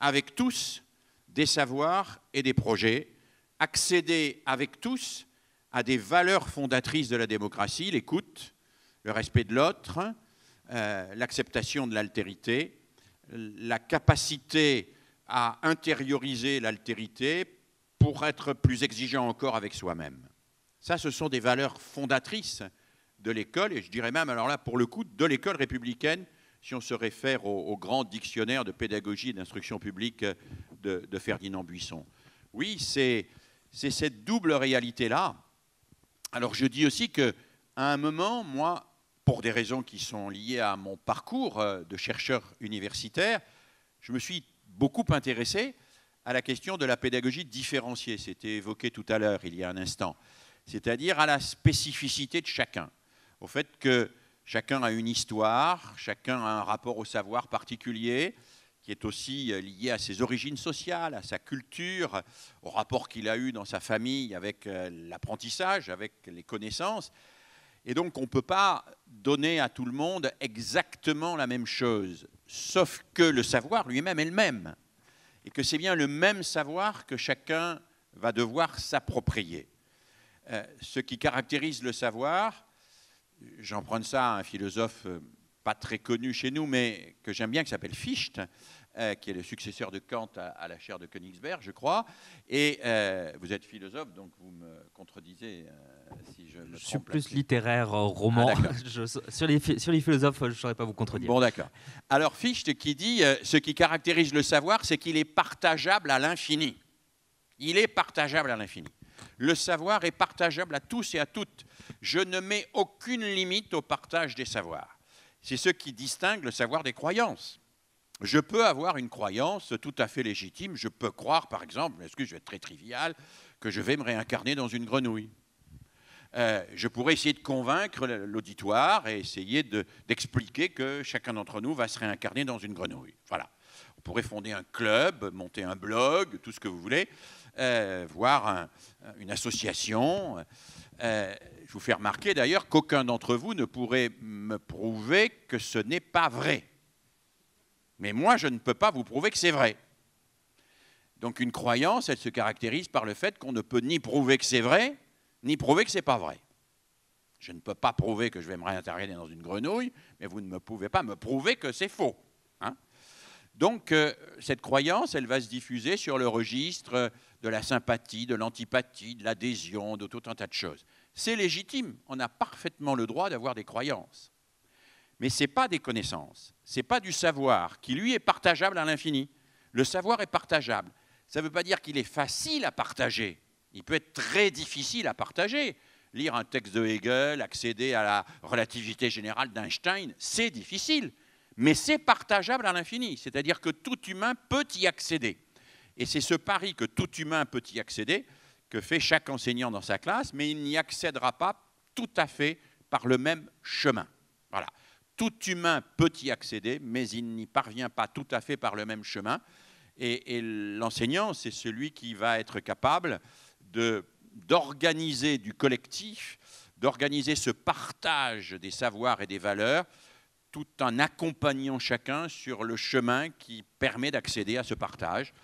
avec tous des savoirs et des projets, accéder avec tous à des valeurs fondatrices de la démocratie, l'écoute, le respect de l'autre, euh, l'acceptation de l'altérité, la capacité à intérioriser l'altérité pour être plus exigeant encore avec soi-même. Ça, ce sont des valeurs fondatrices de l'école, et je dirais même, alors là, pour le coup, de l'école républicaine si on se réfère au, grand dictionnaire de pédagogie et d'instruction publique de, Ferdinand Buisson. Oui, c'est cette double réalité-là. Alors je dis aussi qu'à un moment, moi, pour des raisons qui sont liées à mon parcours euh, de chercheur universitaire, je me suis beaucoup intéressé à la question de la pédagogie différenciée. C'était évoqué tout à l'heure, il y a un instant. C'est-à-dire à la spécificité de chacun. Au fait que Chacun a une histoire, chacun a un rapport au savoir particulier qui est aussi euh, lié à ses origines sociales, à sa culture, au rapport qu'il a eu dans sa famille avec euh, l'apprentissage, avec les connaissances. Et donc on ne peut pas donner à tout le monde exactement la même chose, sauf que le savoir lui-même est le même, et que c'est bien le même savoir que chacun va devoir s'approprier. Euh, ce qui caractérise le savoir, J'en prends ça un philosophe euh, pas très connu chez nous, mais que j'aime bien, qui s'appelle Fichte, euh, qui est le successeur de Kant à, la chaire de Königsberg, je crois. Et euh, vous êtes philosophe, donc vous me contredisez si je me Je suis plus littéraire, ah, roman. sur, les, sur, les, philosophes, je ne saurais pas vous contredire. Bon, d'accord. Alors Fichte qui dit, ce qui caractérise le savoir, c'est qu'il est partageable à l'infini. Il est partageable à l'infini. Le savoir est partageable à tous et à toutes je ne mets aucune limite au partage des savoirs. C'est ce qui distingue le savoir des croyances. Je peux avoir une croyance tout à fait légitime. Je peux croire, par exemple, est-ce je vais être très trivial, que je vais me réincarner dans une grenouille. Euh, je pourrais essayer de convaincre l'auditoire et essayer d'expliquer que chacun d'entre nous va se réincarner dans une grenouille. Voilà. On pourrait fonder un club, monter un blog, tout ce que vous voulez, euh, voir une association. Euh, je vous fais remarquer d'ailleurs qu'aucun d'entre vous ne pourrait me prouver que ce n'est pas vrai. Mais moi, je ne peux pas vous prouver que c'est vrai. Donc une croyance, elle se caractérise par le fait qu'on ne peut ni prouver que c'est vrai, ni prouver que c'est pas vrai. Je ne peux pas prouver que je vais me réintégrer dans une grenouille, mais vous ne me pouvez pas me prouver que c'est faux. Hein. Donc euh, cette croyance, elle va se diffuser sur le registre euh, de la sympathie, de l'antipathie, de l'adhésion, de tout un tas de choses. C'est légitime, on a parfaitement le droit d'avoir des croyances. Mais ce n'est pas des connaissances, ce n'est pas du savoir qui, lui, est partageable à l'infini. Le savoir est partageable. Ça ne veut pas dire qu'il est facile à partager. Il peut être très difficile à partager. Lire un texte de Hegel, accéder à la relativité générale d'Einstein, c'est difficile. Mais c'est partageable à l'infini. C'est-à-dire que tout humain peut y accéder. Et c'est ce pari que tout humain peut y accéder que fait chaque enseignant dans sa classe, mais il n'y accédera pas tout à fait par le même chemin. Voilà. Tout humain peut y accéder, mais il n'y parvient pas tout à fait par le même chemin. Et, et l'enseignant, c'est celui qui va être capable d'organiser du collectif, d'organiser ce partage des savoirs et des valeurs, tout en accompagnant chacun sur le chemin qui permet d'accéder à ce partage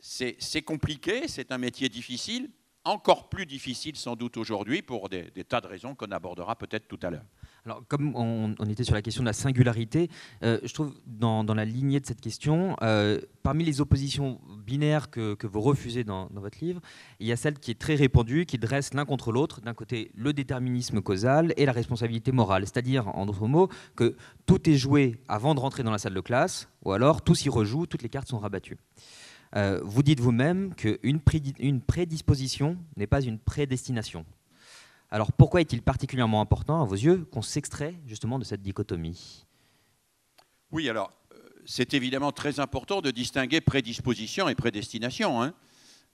c'est compliqué, c'est un métier difficile, encore plus difficile sans doute aujourd'hui pour des, tas de raisons qu'on abordera peut-être tout à l'heure. Alors, comme on, était sur la question de la singularité, euh, je trouve dans, la lignée de cette question, euh, parmi les oppositions binaires que, vous refusez dans, dans, votre livre, il y a celle qui est très répandue, qui dresse l'un contre l'autre, d'un côté le déterminisme causal et la responsabilité morale. C'est-à-dire, en d'autres mots, que tout est joué avant de rentrer dans la salle de classe, ou alors tout s'y rejoue, toutes les cartes sont rabattues. Euh, vous dites vous-même qu'une prédisposition n'est pas une prédestination. Alors pourquoi est-il particulièrement important à vos yeux qu'on s'extrait justement de cette dichotomie Oui, alors euh, c'est évidemment très important de distinguer prédisposition et prédestination. Hein.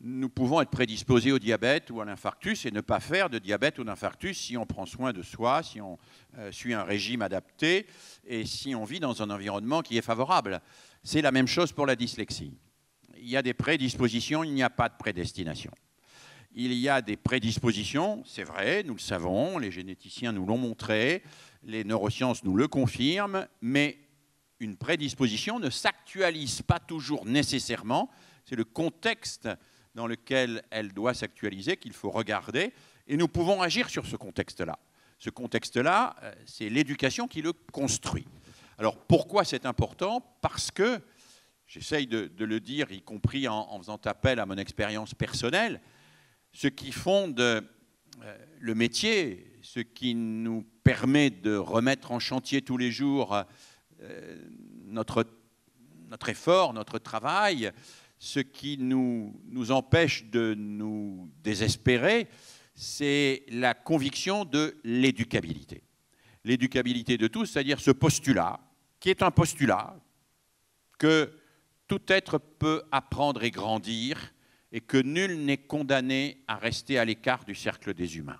Nous pouvons être prédisposés au diabète ou à l'infarctus et ne pas faire de diabète ou d'infarctus si on prend soin de soi, si on euh, suit un régime adapté et si on vit dans un environnement qui est favorable. C'est la même chose pour la dyslexie il y a des prédispositions, il n'y a pas de prédestination. Il y a des prédispositions, c'est vrai, nous le savons, les généticiens nous l'ont montré, les neurosciences nous le confirment, mais une prédisposition ne s'actualise pas toujours nécessairement. C'est le contexte dans lequel elle doit s'actualiser qu'il faut regarder, et nous pouvons agir sur ce contexte-là. Ce contexte-là, euh, c'est l'éducation qui le construit. Alors pourquoi c'est important Parce que J'essaye de, le dire, y compris en, faisant appel à mon expérience personnelle. Ce qui fonde euh, le métier, ce qui nous permet de remettre en chantier tous les jours euh, notre, effort, notre travail, ce qui nous empêche de nous désespérer, c'est la conviction de l'éducabilité. L'éducabilité de tous, c'est-à-dire ce postulat, qui est un postulat que tout être peut apprendre et grandir, et que nul n'est condamné à rester à l'écart du cercle des humains.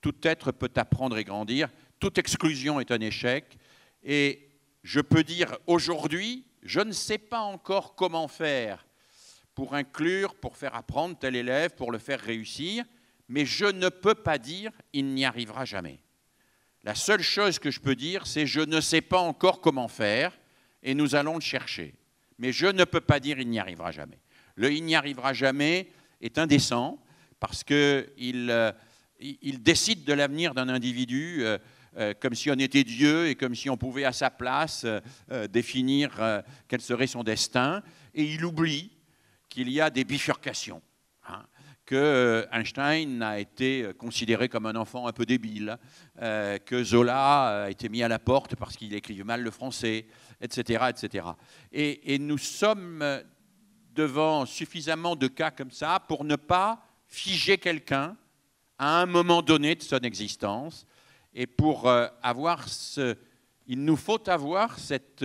Tout être peut apprendre et grandir, toute exclusion est un échec, et je peux dire aujourd'hui, je ne sais pas encore comment faire pour inclure, pour faire apprendre tel élève, pour le faire réussir, mais je ne peux pas dire il n'y arrivera jamais. La seule chose que je peux dire, c'est je ne sais pas encore comment faire, et nous allons le chercher mais je ne peux pas dire il n'y arrivera jamais. Le il n'y arrivera jamais est indécent parce qu'il euh, il décide de l'avenir d'un individu euh, euh, comme si on était Dieu et comme si on pouvait à sa place définir quel serait son destin. Et il oublie qu'il y a des bifurcations que euh, Einstein a été euh, considéré comme un enfant un peu débile, euh, que Zola a été mis à la porte parce qu'il écrivait mal le français, etc. etc. Et, nous sommes devant suffisamment de cas comme ça pour ne pas figer quelqu'un à un moment donné de son existence et pour avoir ce... Il nous faut avoir cette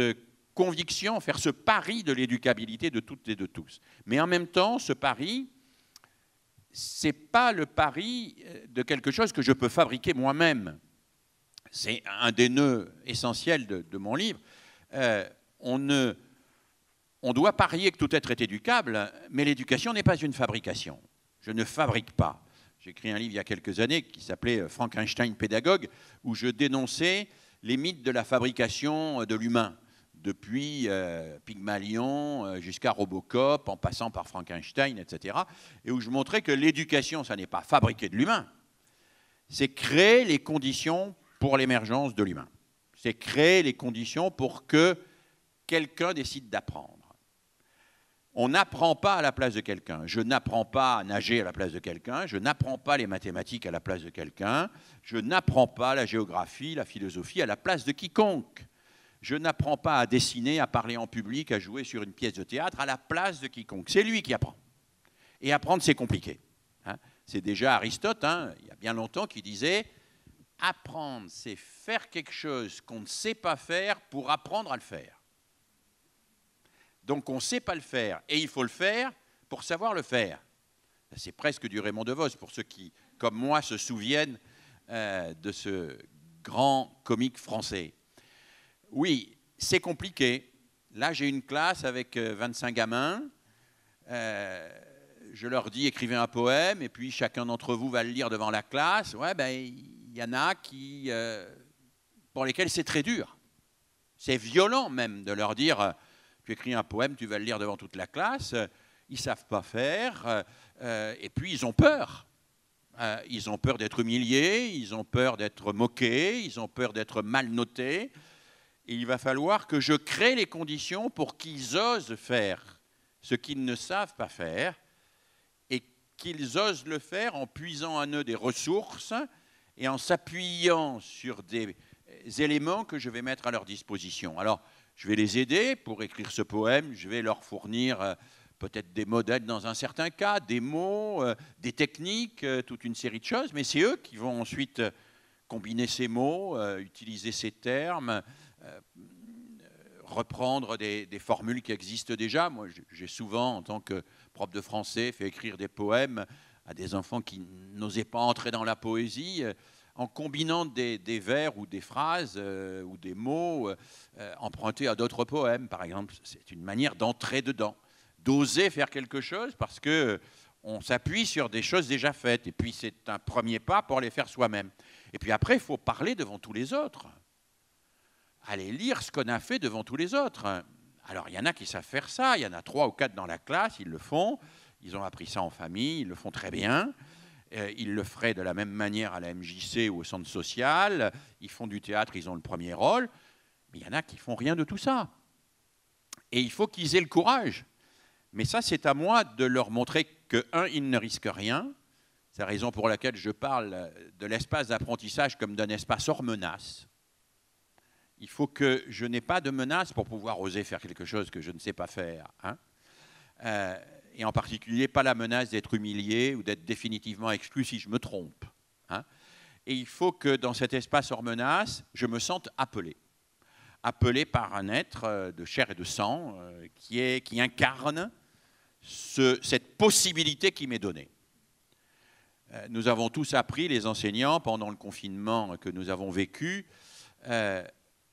conviction, faire ce pari de l'éducabilité de toutes et de tous. Mais en même temps, ce pari, c'est pas le pari euh, de quelque chose que je peux fabriquer moi-même. C'est un des nœuds essentiels de, mon livre. Euh, on, on doit parier que tout être est éducable, mais l'éducation n'est pas une fabrication. Je ne fabrique pas. J'ai écrit un livre il y a quelques années qui s'appelait euh, Frankenstein pédagogue, où je dénonçais les mythes de la fabrication de l'humain depuis euh, Pygmalion euh, jusqu'à Robocop, en passant par Frankenstein, etc., et où je montrais que l'éducation, ça n'est pas fabriquer de l'humain, c'est créer les conditions pour l'émergence de l'humain. C'est créer les conditions pour que quelqu'un décide d'apprendre. On n'apprend pas à la place de quelqu'un. Je n'apprends pas à nager à la place de quelqu'un. Je n'apprends pas les mathématiques à la place de quelqu'un. Je n'apprends pas la géographie, la philosophie à la place de quiconque je n'apprends pas à dessiner, à parler en public, à jouer sur une pièce de théâtre à la place de quiconque. C'est lui qui apprend. Et apprendre, c'est compliqué. Hein. c'est déjà Aristote, hein, il y a bien longtemps, qui disait apprendre, c'est faire quelque chose qu'on ne sait pas faire pour apprendre à le faire. Donc on ne sait pas le faire et il faut le faire pour savoir le faire. Ben, c'est presque du Raymond DeVos pour ceux qui, comme moi, se souviennent euh, de ce grand comique français. Oui, c'est compliqué. Là, j'ai une classe avec 25 euh, gamins. Euh, je leur dis, écrivez un poème, et puis chacun d'entre vous va le lire devant la classe. Ouais, ben, il y en a qui, euh, pour lesquels c'est très dur. C'est violent même de leur dire, tu écris un poème, tu vas le lire devant toute la classe. Ils savent pas faire, et puis ils ont peur. ils ont peur d'être humiliés, ils ont peur d'être moqués, ils ont peur d'être mal notés il va falloir que je crée les conditions pour qu'ils osent faire ce qu'ils ne savent pas faire et qu'ils osent le faire en puisant en eux des ressources et en s'appuyant sur des euh, éléments que je vais mettre à leur disposition. Alors, je vais les aider pour écrire ce poème, je vais leur fournir euh, peut-être des modèles dans un certain cas, des mots, euh, des techniques, toute une série de choses, mais c'est eux qui vont ensuite combiner ces mots, utiliser ces termes, euh, reprendre des, formules qui existent déjà. Moi, j'ai souvent, en tant que prof de français, fait écrire des poèmes à des enfants qui n'osaient pas entrer dans la poésie, euh, en combinant des, vers ou des phrases euh, ou des mots empruntés à d'autres poèmes, par exemple. C'est une manière d'entrer dedans, d'oser faire quelque chose parce que on s'appuie sur des choses déjà faites. Et puis c'est un premier pas pour les faire soi-même. Et puis après, il faut parler devant tous les autres aller lire ce qu'on a fait devant tous les autres. Alors il y en a qui savent faire ça, il y en a trois ou quatre dans la classe, ils le font, ils ont appris ça en famille, ils le font très bien. Euh, ils le feraient de la même manière à la MJC ou au centre social. Ils font du théâtre, ils ont le premier rôle. Mais il y en a qui font rien de tout ça. Et il faut qu'ils aient le courage. Mais ça, c'est à moi de leur montrer que, un, ils ne risquent rien. C'est la raison pour laquelle je parle de l'espace d'apprentissage comme d'un espace hors menace il faut que je n'ai pas de menace pour pouvoir oser faire quelque chose que je ne sais pas faire. Hein. Euh, et en particulier, pas la menace d'être humilié ou d'être définitivement exclu si je me trompe. Hein. et il faut que dans cet espace hors menace, je me sente appelé. Appelé par un être euh, de chair et de sang euh, qui, est, qui incarne cette possibilité qui m'est donnée. nous avons tous appris, les enseignants, pendant le confinement que nous avons vécu,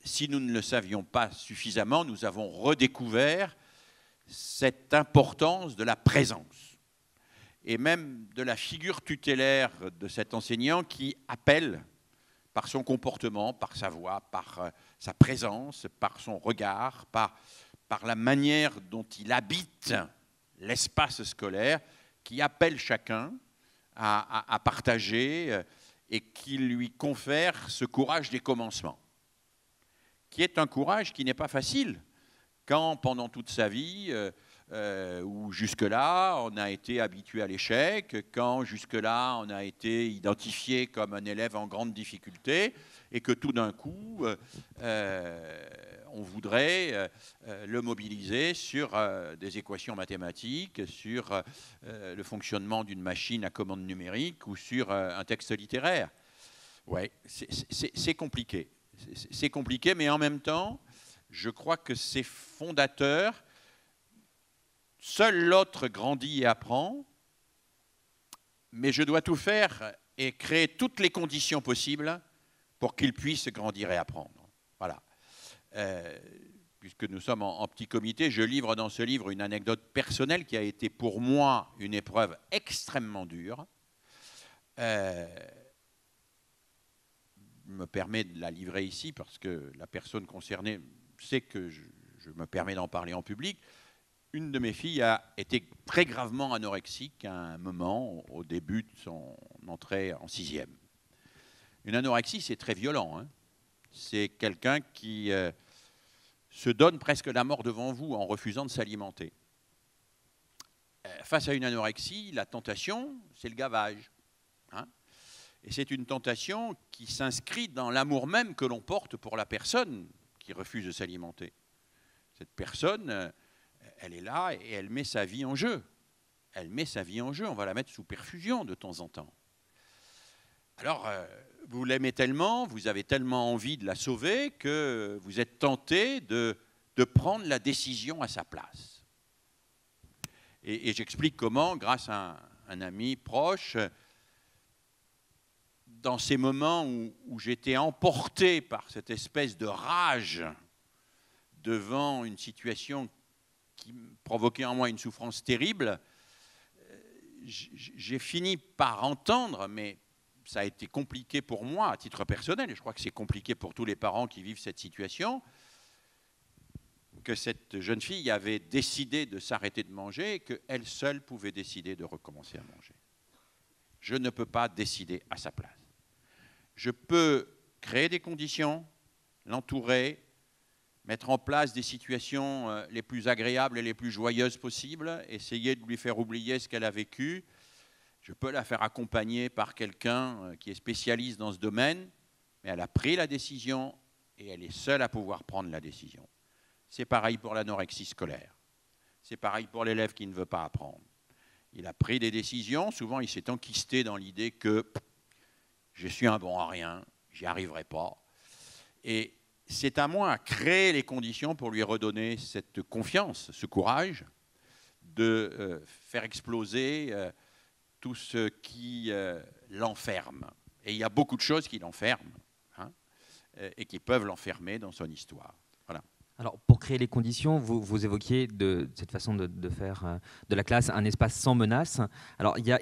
si nous ne le savions pas suffisamment, nous avons redécouvert cette importance de la présence et même de la figure tutélaire de cet enseignant qui appelle par son comportement, par sa voix, par euh, sa présence, par son regard, par, la manière dont il habite l'espace scolaire, qui appelle chacun à partager euh, et qui lui confère ce courage des commencements qui est un courage qui n'est pas facile. Quand pendant toute sa vie, euh, euh, ou jusque-là, on a été habitué à l'échec, quand jusque-là, on a été identifié comme un élève en grande difficulté, et que tout d'un coup, euh, on voudrait le mobiliser sur des équations mathématiques, sur le fonctionnement d'une machine à commande numérique ou sur un texte littéraire. Ouais, c'est compliqué c'est compliqué, mais en même temps, je crois que ces fondateurs, seul l'autre grandit et apprend, mais je dois tout faire et créer toutes les conditions possibles pour qu'il puisse grandir et apprendre. Voilà. Euh, puisque nous sommes en, petit comité, je livre dans ce livre une anecdote personnelle qui a été pour moi une épreuve extrêmement dure. Euh, me permets de la livrer ici parce que la personne concernée sait que je, me permets d'en parler en public. Une de mes filles a été très gravement anorexique à un moment au début de son entrée en sixième. Une anorexie, c'est très violent. Hein. c'est quelqu'un qui euh, se donne presque la mort devant vous en refusant de s'alimenter. Euh, face à une anorexie, la tentation, c'est le gavage. Hein et c'est une tentation qui s'inscrit dans l'amour même que l'on porte pour la personne qui refuse de s'alimenter. Cette personne, euh, elle est là et elle met sa vie en jeu. Elle met sa vie en jeu, on va la mettre sous perfusion de temps en temps. Alors, euh, vous l'aimez tellement, vous avez tellement envie de la sauver que vous êtes tenté de, de prendre la décision à sa place. Et, j'explique comment, grâce à un ami proche, dans ces moments où, j'étais emporté par cette espèce de rage devant une situation qui provoquait en moi une souffrance terrible, euh, j'ai fini par entendre, mais ça a été compliqué pour moi à titre personnel, et je crois que c'est compliqué pour tous les parents qui vivent cette situation, que cette jeune fille avait décidé de s'arrêter de manger et qu'elle seule pouvait décider de recommencer à manger. Je ne peux pas décider à sa place je peux créer des conditions, l'entourer, mettre en place des situations euh, les plus agréables et les plus joyeuses possibles, essayer de lui faire oublier ce qu'elle a vécu. Je peux la faire accompagner par quelqu'un euh, qui est spécialiste dans ce domaine, mais elle a pris la décision et elle est seule à pouvoir prendre la décision. C'est pareil pour l'anorexie scolaire. C'est pareil pour l'élève qui ne veut pas apprendre. Il a pris des décisions, souvent il s'est enquisté dans l'idée que je suis un bon à rien, j'y arriverai pas. Et c'est à moi à créer les conditions pour lui redonner cette confiance, ce courage de euh, faire exploser euh, tout ce qui euh, l'enferme. Et il y a beaucoup de choses qui l'enferment hein, et qui peuvent l'enfermer dans son histoire. Voilà. Alors, pour créer les conditions, vous, vous évoquiez de, cette façon de, faire de la classe un espace sans menace. Alors, il y a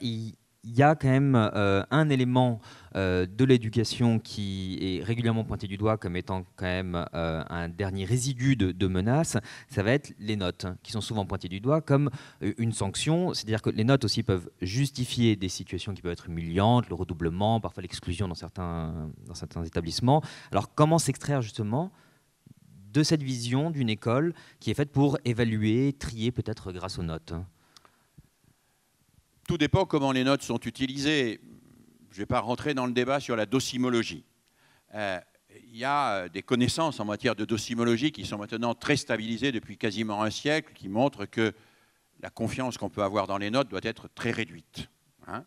il y a quand même euh, un élément euh, de l'éducation qui est régulièrement pointé du doigt comme étant quand même euh, un dernier résidu de, menace, ça va être les notes, hein, qui sont souvent pointées du doigt comme une sanction. C'est-à-dire que les notes aussi peuvent justifier des situations qui peuvent être humiliantes, le redoublement, parfois l'exclusion dans certains, établissements. Alors comment s'extraire justement de cette vision d'une école qui est faite pour évaluer, trier peut-être grâce aux notes hein tout dépend comment les notes sont utilisées. Je ne vais pas rentrer dans le débat sur la docimologie. Euh, il y a euh, des connaissances en matière de docimologie qui sont maintenant très stabilisées depuis quasiment un siècle, qui montrent que la confiance qu'on peut avoir dans les notes doit être très réduite. Hein.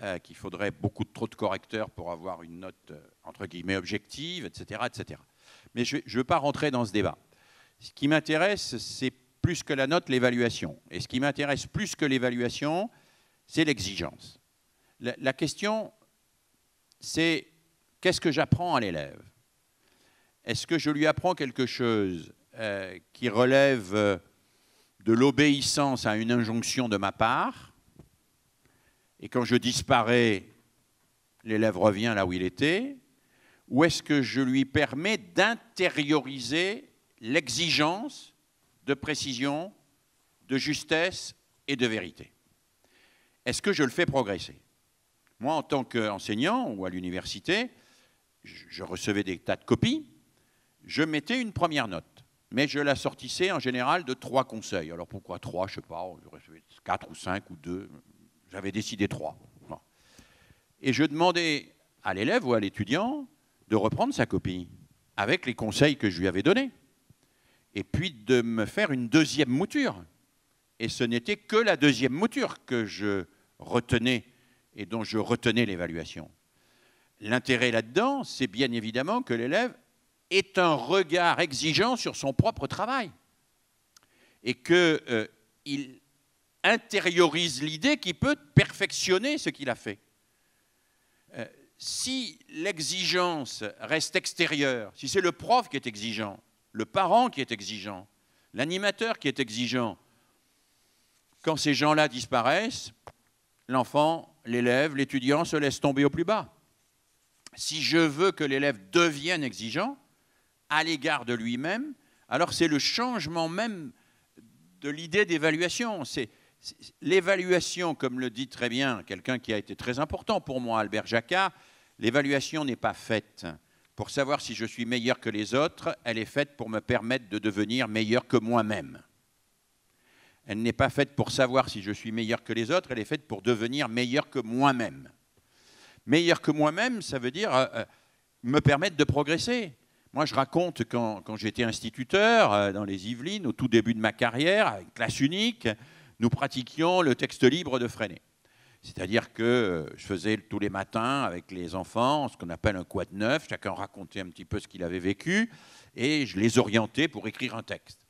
Euh, qu'il faudrait beaucoup trop de correcteurs pour avoir une note entre guillemets objective, etc. etc. Mais je ne veux pas rentrer dans ce débat. Ce qui m'intéresse, c'est plus que la note, l'évaluation. Et ce qui m'intéresse plus que l'évaluation, c'est l'exigence. La, question, c'est qu'est-ce que j'apprends à l'élève Est-ce que je lui apprends quelque chose euh, qui relève euh, de l'obéissance à une injonction de ma part Et quand je disparais, l'élève revient là où il était Ou est-ce que je lui permets d'intérioriser l'exigence de précision, de justesse et de vérité est-ce que je le fais progresser Moi, en tant qu'enseignant ou à l'université, je recevais des tas de copies, je mettais une première note, mais je la sortissais en général de trois conseils. Alors pourquoi trois Je ne sais pas, je recevais quatre ou cinq ou deux, j'avais décidé trois. Et je demandais à l'élève ou à l'étudiant de reprendre sa copie avec les conseils que je lui avais donnés, et puis de me faire une deuxième mouture. Et ce n'était que la deuxième mouture que je retenait et dont je retenais l'évaluation. L'intérêt là-dedans, c'est bien évidemment que l'élève ait un regard exigeant sur son propre travail et qu'il euh, il intériorise l'idée qu'il peut perfectionner ce qu'il a fait. Euh, si l'exigence reste extérieure, si c'est le prof qui est exigeant, le parent qui est exigeant, l'animateur qui est exigeant, quand ces gens-là disparaissent, l'enfant, l'élève, l'étudiant se laisse tomber au plus bas. Si je veux que l'élève devienne exigeant à l'égard de lui-même, alors c'est le changement même de l'idée d'évaluation. C'est l'évaluation, comme le dit très bien quelqu'un qui a été très important pour moi, Albert Jacquard, l'évaluation n'est pas faite pour savoir si je suis meilleur que les autres, elle est faite pour me permettre de devenir meilleur que moi-même. Elle n'est pas faite pour savoir si je suis meilleur que les autres, elle est faite pour devenir meilleur que moi-même. Meilleur que moi-même, ça veut dire euh, euh, me permettre de progresser. Moi, je raconte quand, j'étais instituteur euh, dans les Yvelines, au tout début de ma carrière, avec classe unique, nous pratiquions le texte libre de Freinet. C'est-à-dire que je faisais tous les matins avec les enfants ce qu'on appelle un quad neuf, chacun racontait un petit peu ce qu'il avait vécu, et je les orientais pour écrire un texte.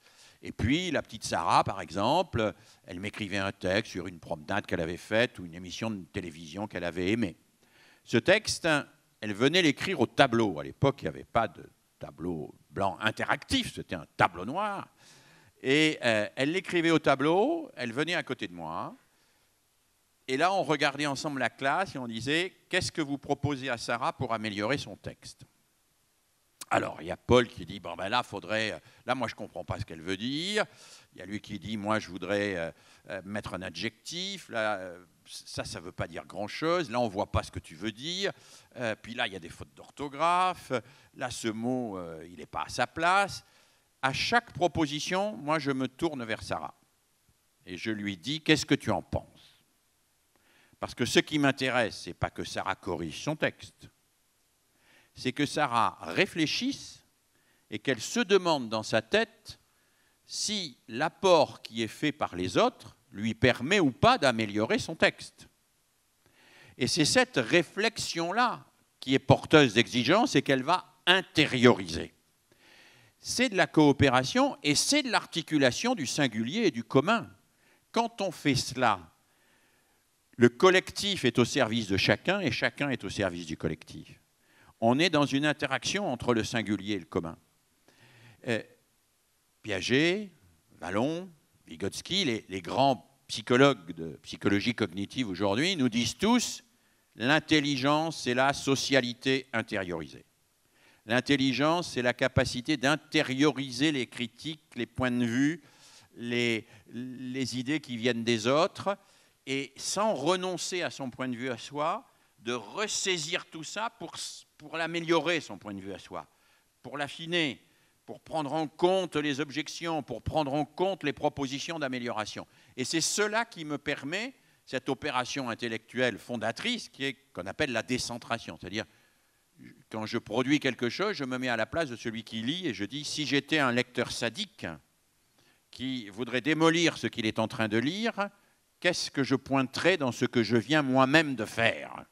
Et puis, la petite Sarah, par exemple, elle m'écrivait un texte sur une promenade qu'elle avait faite ou une émission de télévision qu'elle avait aimée. Ce texte, elle venait l'écrire au tableau. À l'époque, il n'y avait pas de tableau blanc interactif, c'était un tableau noir. Et euh, elle l'écrivait au tableau, elle venait à côté de moi. Et là, on regardait ensemble la classe et on disait, qu'est-ce que vous proposez à Sarah pour améliorer son texte alors, il y a Paul qui dit, bon ben là, faudrait, euh, là, moi, je ne comprends pas ce qu'elle veut dire. Il y a lui qui dit, moi, je voudrais euh, euh, mettre un adjectif. ça, ça ne veut pas dire grand-chose. Là, on ne voit pas ce que tu veux dire. puis là, il y a des fautes d'orthographe. Là, ce mot, il n'est pas à sa place. À chaque proposition, moi, je me tourne vers Sarah. Et je lui dis, qu'est-ce que tu en penses Parce que ce qui m'intéresse, ce n'est pas que Sarah corrige son texte c'est que Sarah réfléchisse et qu'elle se demande dans sa tête si l'apport qui est fait par les autres lui permet ou pas d'améliorer son texte. Et c'est cette réflexion-là qui est porteuse d'exigence et qu'elle va intérioriser. C'est de la coopération et c'est de l'articulation du singulier et du commun. Quand on fait cela, le collectif est au service de chacun et chacun est au service du collectif on est dans une interaction entre le singulier et le commun. Euh, Piaget, Vallon, Vygotsky, les, grands psychologues de psychologie cognitive aujourd'hui nous disent tous l'intelligence, c'est la socialité intériorisée. L'intelligence, c'est la capacité d'intérioriser les critiques, les points de vue, les, les idées qui viennent des autres, et sans renoncer à son point de vue à soi, de ressaisir tout ça pour, l'améliorer, son point de vue à soi, pour l'affiner, pour prendre en compte les objections, pour prendre en compte les propositions d'amélioration. Et c'est cela qui me permet cette opération intellectuelle fondatrice qui est qu'on appelle la décentration, c'est-à-dire quand je produis quelque chose, je me mets à la place de celui qui lit et je dis si j'étais un lecteur sadique qui voudrait démolir ce qu'il est en train de lire, qu'est-ce que je pointerais dans ce que je viens moi-même de faire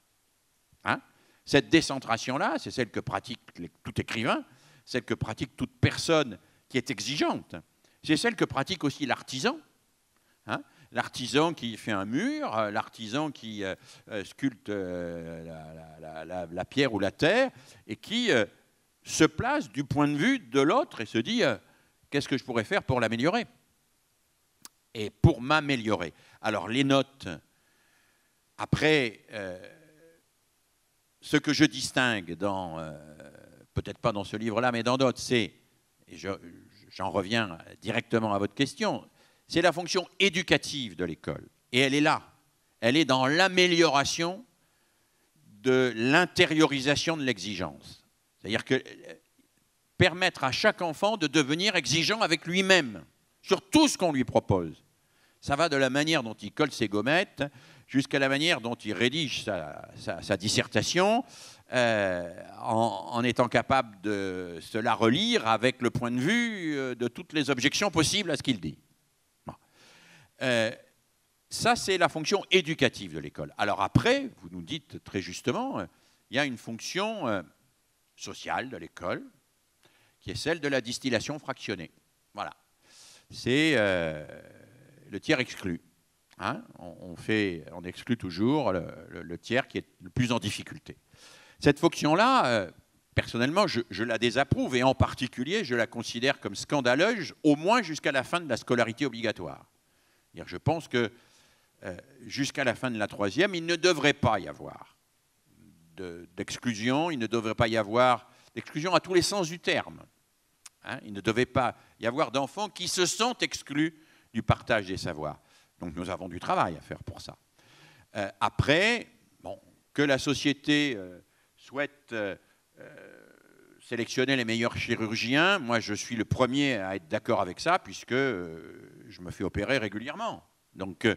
cette décentration-là, c'est celle que pratique tout écrivain, celle que pratique toute personne qui est exigeante. C'est celle que pratique aussi l'artisan. Hein. l'artisan qui fait un mur, euh, l'artisan qui euh, euh, sculpte la, pierre ou la terre, et qui se place du point de vue de l'autre et se dit qu'est-ce que je pourrais faire pour l'améliorer Et pour m'améliorer. Alors les notes, après ce que je distingue dans, euh, peut-être pas dans ce livre-là, mais dans d'autres, c'est, et j'en reviens directement à votre question, c'est la fonction éducative de l'école. Et elle est là. Elle est dans l'amélioration de l'intériorisation de l'exigence. C'est-à-dire que euh, permettre à chaque enfant de devenir exigeant avec lui-même sur tout ce qu'on lui propose. Ça va de la manière dont il colle ses gommettes jusqu'à la manière dont il rédige sa, dissertation, euh, en, étant capable de se la relire avec le point de vue euh, de toutes les objections possibles à ce qu'il dit. Euh, ça, c'est la fonction éducative de l'école. Alors après, vous nous dites très justement, il y a une fonction sociale de l'école, qui est celle de la distillation fractionnée. Voilà. C'est le tiers exclu. Hein, on, fait, on exclut toujours le, tiers qui est le plus en difficulté. Cette fonction-là, euh, personnellement, je, la désapprouve et en particulier, je la considère comme scandaleuse, au moins jusqu'à la fin de la scolarité obligatoire. Je pense que euh, jusqu'à la fin de la troisième, il ne devrait pas y avoir d'exclusion, il ne devrait pas y avoir d'exclusion à tous les sens du terme. Hein. il ne devait pas y avoir d'enfants qui se sentent exclus du partage des savoirs. Donc nous avons du travail à faire pour ça. Euh, après, bon, que la société euh, souhaite euh, sélectionner les meilleurs chirurgiens, moi je suis le premier à être d'accord avec ça, puisque je me fais opérer régulièrement. Donc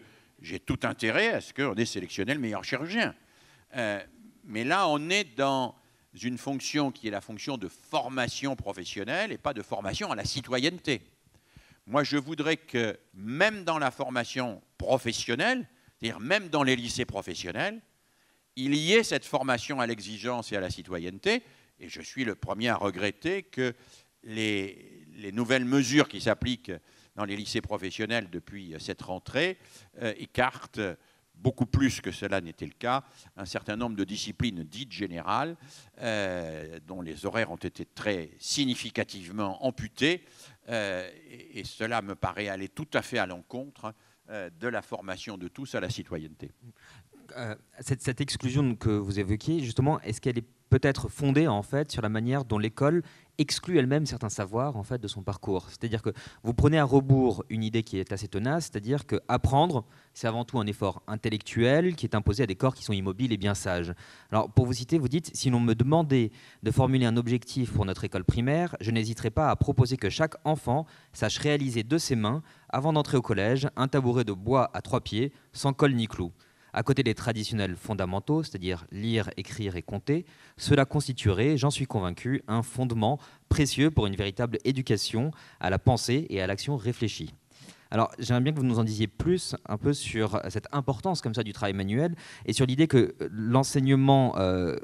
j'ai tout intérêt à ce qu'on ait sélectionné le meilleur chirurgien. mais là, on est dans une fonction qui est la fonction de formation professionnelle et pas de formation à la citoyenneté moi je voudrais que même dans la formation professionnelle, c'est-à-dire même dans les lycées professionnels, il y ait cette formation à l'exigence et à la citoyenneté. Et je suis le premier à regretter que les, nouvelles mesures qui s'appliquent dans les lycées professionnels depuis cette rentrée euh, écartent beaucoup plus que cela n'était le cas, un certain nombre de disciplines dites générales, euh, dont les horaires ont été très significativement amputés, euh, et, cela me paraît aller tout à fait à l'encontre euh, de la formation de tous à la citoyenneté. Cette, cette, exclusion que vous évoquiez, justement, est-ce qu'elle est peut être fondée en fait sur la manière dont l'école exclut elle-même certains savoirs en fait de son parcours. C'est-à-dire que vous prenez à rebours une idée qui est assez tenace, c'est-à-dire que apprendre, c'est avant tout un effort intellectuel qui est imposé à des corps qui sont immobiles et bien sages. Alors pour vous citer, vous dites si l'on me demandait de formuler un objectif pour notre école primaire, je n'hésiterais pas à proposer que chaque enfant sache réaliser de ses mains avant d'entrer au collège un tabouret de bois à trois pieds sans colle ni clou. À côté des traditionnels fondamentaux, c'est-à-dire lire, écrire et compter, cela constituerait, j'en suis convaincu, un fondement précieux pour une véritable éducation à la pensée et à l'action réfléchie. Alors, j'aimerais bien que vous nous en disiez plus un peu sur cette importance comme ça du travail manuel et sur l'idée que l'enseignement, euh,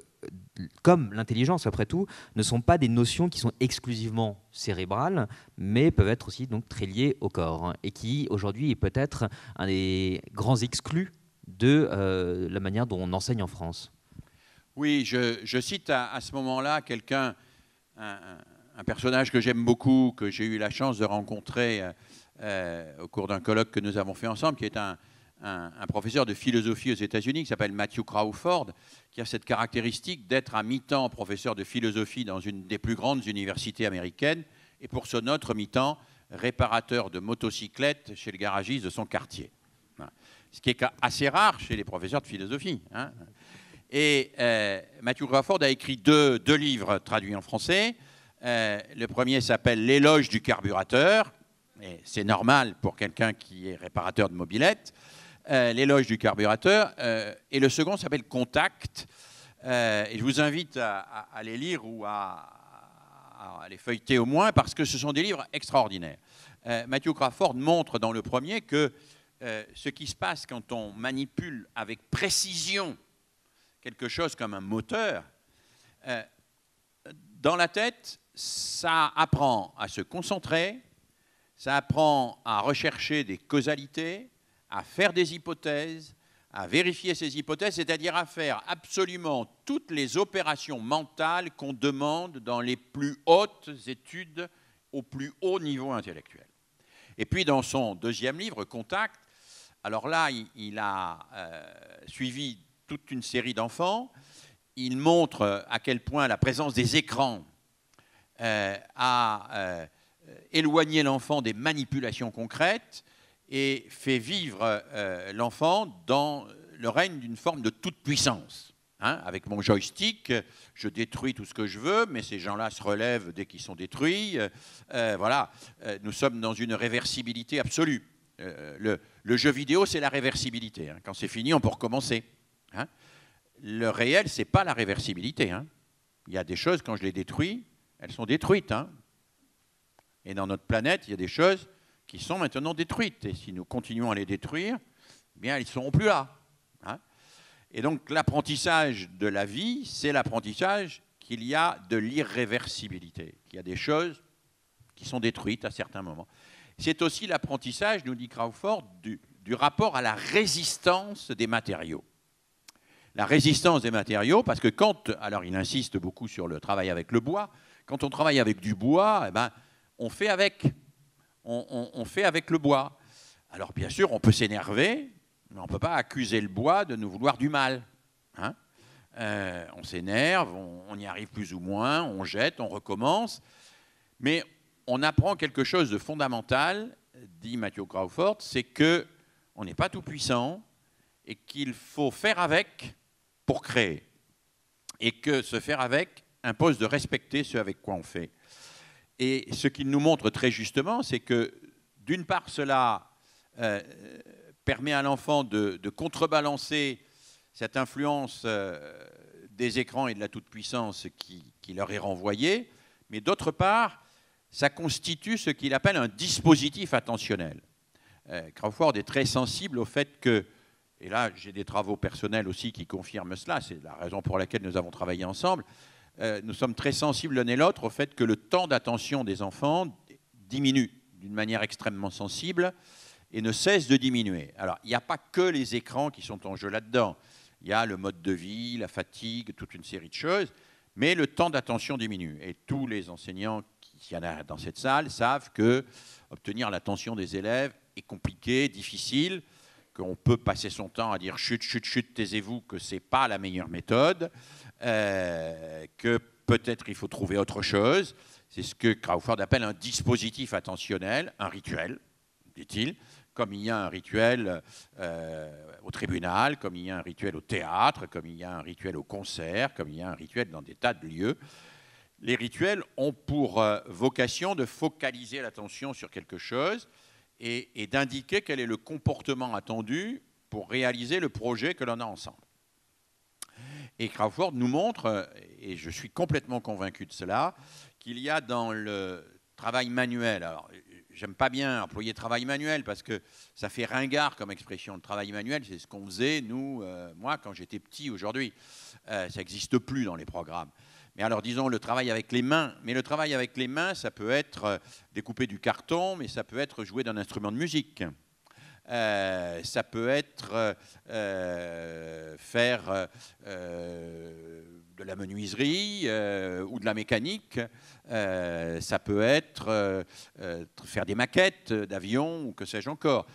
comme l'intelligence après tout, ne sont pas des notions qui sont exclusivement cérébrales, mais peuvent être aussi donc très liées au corps et qui aujourd'hui est peut-être un des grands exclus de euh, la manière dont on enseigne en France. Oui, je, cite à, ce moment-là quelqu'un, un, personnage que j'aime beaucoup, que j'ai eu la chance de rencontrer euh, euh, au cours d'un colloque que nous avons fait ensemble, qui est un, professeur de philosophie aux États-Unis, qui s'appelle Matthew Crawford, qui a cette caractéristique d'être à mi-temps professeur de philosophie dans une des plus grandes universités américaines, et pour son autre mi-temps, réparateur de motocyclettes chez le garagiste de son quartier ce qui est assez rare chez les professeurs de philosophie. Hein. Et euh, Mathieu Matthew Crawford a écrit deux, livres traduits en français. Euh, le premier s'appelle L'éloge du carburateur. Et c'est normal pour quelqu'un qui est réparateur de mobilettes. Euh, L'éloge du carburateur. et le second s'appelle Contact. et je vous invite à, les lire ou à, à, les feuilleter au moins parce que ce sont des livres extraordinaires. Mathieu Crawford montre dans le premier que euh, ce qui se passe quand on manipule avec précision quelque chose comme un moteur, euh, dans la tête, ça apprend à se concentrer, ça apprend à rechercher des causalités, à faire des hypothèses, à vérifier ces hypothèses, c'est-à-dire à faire absolument toutes les opérations mentales qu'on demande dans les plus hautes études au plus haut niveau intellectuel. Et puis dans son deuxième livre, Contact, alors là, il, a euh, suivi toute une série d'enfants. Il montre euh, à quel point la présence des écrans euh, a éloigné l'enfant des manipulations concrètes et fait vivre l'enfant dans le règne d'une forme de toute-puissance. Hein, avec mon joystick, je détruis tout ce que je veux, mais ces gens-là se relèvent dès qu'ils sont détruits. voilà, nous sommes dans une réversibilité absolue. Euh, le, jeu vidéo, c'est la réversibilité. Hein. Quand c'est fini, on peut recommencer. Hein. Le réel, c'est pas la réversibilité. Hein. Il y a des choses, quand je les détruis, elles sont détruites. Et dans notre planète, il y a des choses qui sont maintenant détruites. Et si nous continuons à les détruire, eh bien, elles ne seront plus là. Et donc, l'apprentissage de la vie, c'est l'apprentissage qu'il y a de l'irréversibilité, qu'il y a des choses qui sont détruites à certains moments. C'est aussi l'apprentissage, nous dit Crawford, du, rapport à la résistance des matériaux. La résistance des matériaux, parce que quand, alors il insiste beaucoup sur le travail avec le bois, quand on travaille avec du bois, eh ben, on fait avec. On, fait avec le bois. Alors bien sûr, on peut s'énerver, mais on ne peut pas accuser le bois de nous vouloir du mal. Hein. Euh, on s'énerve, on, y arrive plus ou moins, on jette, on recommence. Mais on apprend quelque chose de fondamental, dit Mathieu Crawford, c'est que on n'est pas tout puissant et qu'il faut faire avec pour créer. Et que se faire avec impose de respecter ce avec quoi on fait. Et ce qu'il nous montre très justement, c'est que d'une part, cela euh, permet à l'enfant de, contrebalancer cette influence euh, des écrans et de la toute-puissance qui, qui, leur est renvoyée, mais d'autre part, ça constitue ce qu'il appelle un dispositif attentionnel. Euh, Crawford est très sensible au fait que, et là j'ai des travaux personnels aussi qui confirment cela, c'est la raison pour laquelle nous avons travaillé ensemble, euh, nous sommes très sensibles l'un et l'autre au fait que le temps d'attention des enfants diminue d'une manière extrêmement sensible et ne cesse de diminuer. Alors il n'y a pas que les écrans qui sont en jeu là-dedans, il y a le mode de vie, la fatigue, toute une série de choses, mais le temps d'attention diminue. Et tous les enseignants s'il y en a dans cette salle, savent que obtenir l'attention des élèves est compliqué, difficile, qu'on peut passer son temps à dire chut, chut, chut, taisez-vous, que ce n'est pas la meilleure méthode, euh, que peut-être il faut trouver autre chose. C'est ce que Crawford appelle un dispositif attentionnel, un rituel, dit-il, comme il y a un rituel euh, au tribunal, comme il y a un rituel au théâtre, comme il y a un rituel au concert, comme il y a un rituel dans des tas de lieux les rituels ont pour euh, vocation de focaliser l'attention sur quelque chose et, d'indiquer quel est le comportement attendu pour réaliser le projet que l'on a ensemble. Et Crawford nous montre, euh, et je suis complètement convaincu de cela, qu'il y a dans le travail manuel, alors j'aime pas bien employer travail manuel parce que ça fait ringard comme expression. de travail manuel, c'est ce qu'on faisait, nous, euh, moi, quand j'étais petit aujourd'hui. ça n'existe plus dans les programmes mais alors disons le travail avec les mains. Mais le travail avec les mains, ça peut être euh, découper du carton, mais ça peut être jouer d'un instrument de musique. Euh, ça peut être euh, faire de la menuiserie ou de la mécanique, ça peut être faire des maquettes d'avions ou que sais-je encore.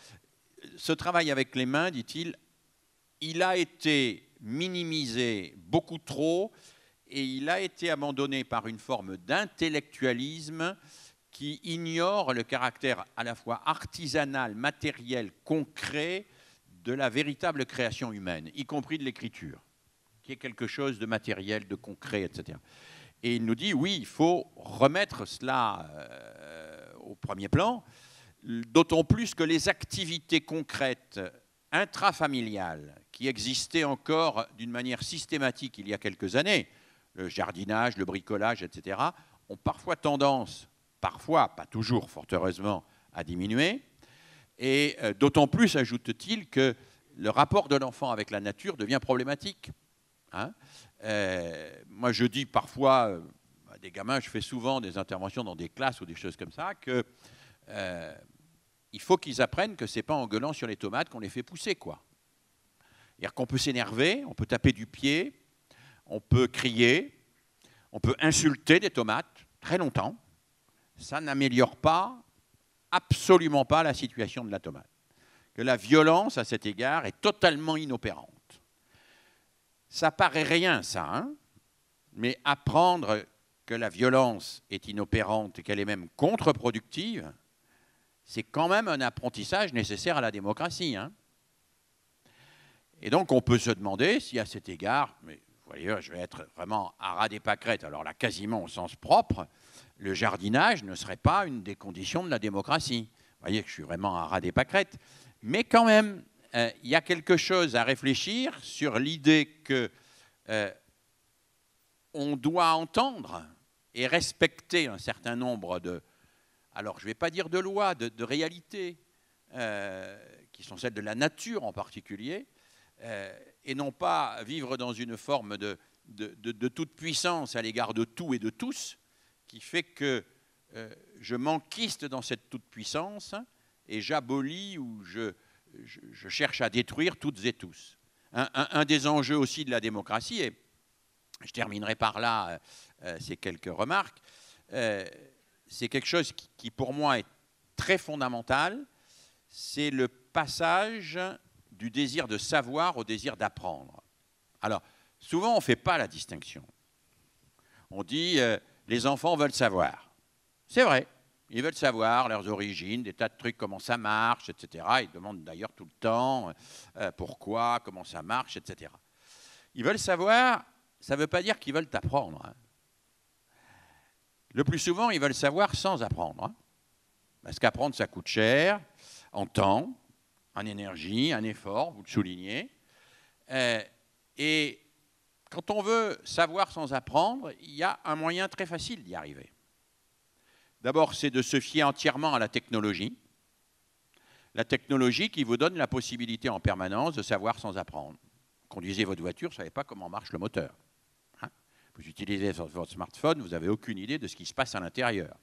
Ce travail avec les mains, dit-il, il a été minimisé beaucoup trop et il a été abandonné par une forme d'intellectualisme qui ignore le caractère à la fois artisanal, matériel, concret de la véritable création humaine, y compris de l'écriture, qui est quelque chose de matériel, de concret, etc. Et il nous dit, oui, il faut remettre cela euh, au premier plan, d'autant plus que les activités concrètes intrafamiliales qui existaient encore d'une manière systématique il y a quelques années, le jardinage, le bricolage, etc., ont parfois tendance, parfois, pas toujours, fort heureusement, à diminuer. Et euh, d'autant plus, ajoute-t-il, que le rapport de l'enfant avec la nature devient problématique. Hein. Euh, moi, je dis parfois euh, des gamins, je fais souvent des interventions dans des classes ou des choses comme ça, que il faut qu'ils apprennent que c'est pas en gueulant sur les tomates qu'on les fait pousser, quoi. C'est-à-dire qu'on peut s'énerver, on peut taper du pied, on peut crier, on peut insulter des tomates très longtemps. Ça n'améliore pas, absolument pas, la situation de la tomate. Que la violence à cet égard est totalement inopérante. Ça paraît rien, ça, hein mais apprendre que la violence est inopérante et qu'elle est même contre-productive, c'est quand même un apprentissage nécessaire à la démocratie. Hein. et donc on peut se demander si à cet égard, voyez, je vais être vraiment à ras des pâquerettes, alors là quasiment au sens propre, le jardinage ne serait pas une des conditions de la démocratie. Vous voyez que je suis vraiment à ras des pâquerettes. Mais quand même, euh, il y a quelque chose à réfléchir sur l'idée que euh, on doit entendre et respecter un certain nombre de, alors je ne vais pas dire de lois, de, réalités, euh, qui sont celles de la nature en particulier, euh, et non pas vivre dans une forme de, de, toute puissance à l'égard de tout et de tous, qui fait que euh, je m'enquiste dans cette toute puissance et j'abolis ou je, cherche à détruire toutes et tous. Un, des enjeux aussi de la démocratie, et je terminerai par là euh, ces quelques remarques, c'est quelque chose qui pour moi est très fondamental, c'est le passage du désir de savoir au désir d'apprendre. Alors, souvent, on ne fait pas la distinction. On dit, euh, les enfants veulent savoir. C'est vrai, ils veulent savoir leurs origines, des tas de trucs, comment ça marche, etc. Ils demandent d'ailleurs tout le temps euh, pourquoi, comment ça marche, etc. Ils veulent savoir, ça ne veut pas dire qu'ils veulent apprendre. Hein. Le plus souvent, ils veulent savoir sans apprendre. Hein. Parce qu'apprendre, ça coûte cher, en temps, un énergie, un effort, vous le soulignez. Euh, et quand on veut savoir sans apprendre, il y a un moyen très facile d'y arriver. D'abord, c'est de se fier entièrement à la technologie. La technologie qui vous donne la possibilité en permanence de savoir sans apprendre. Conduisez votre voiture, vous ne savez pas comment marche le moteur. Hein. vous utilisez votre smartphone, vous n'avez aucune idée de ce qui se passe à l'intérieur.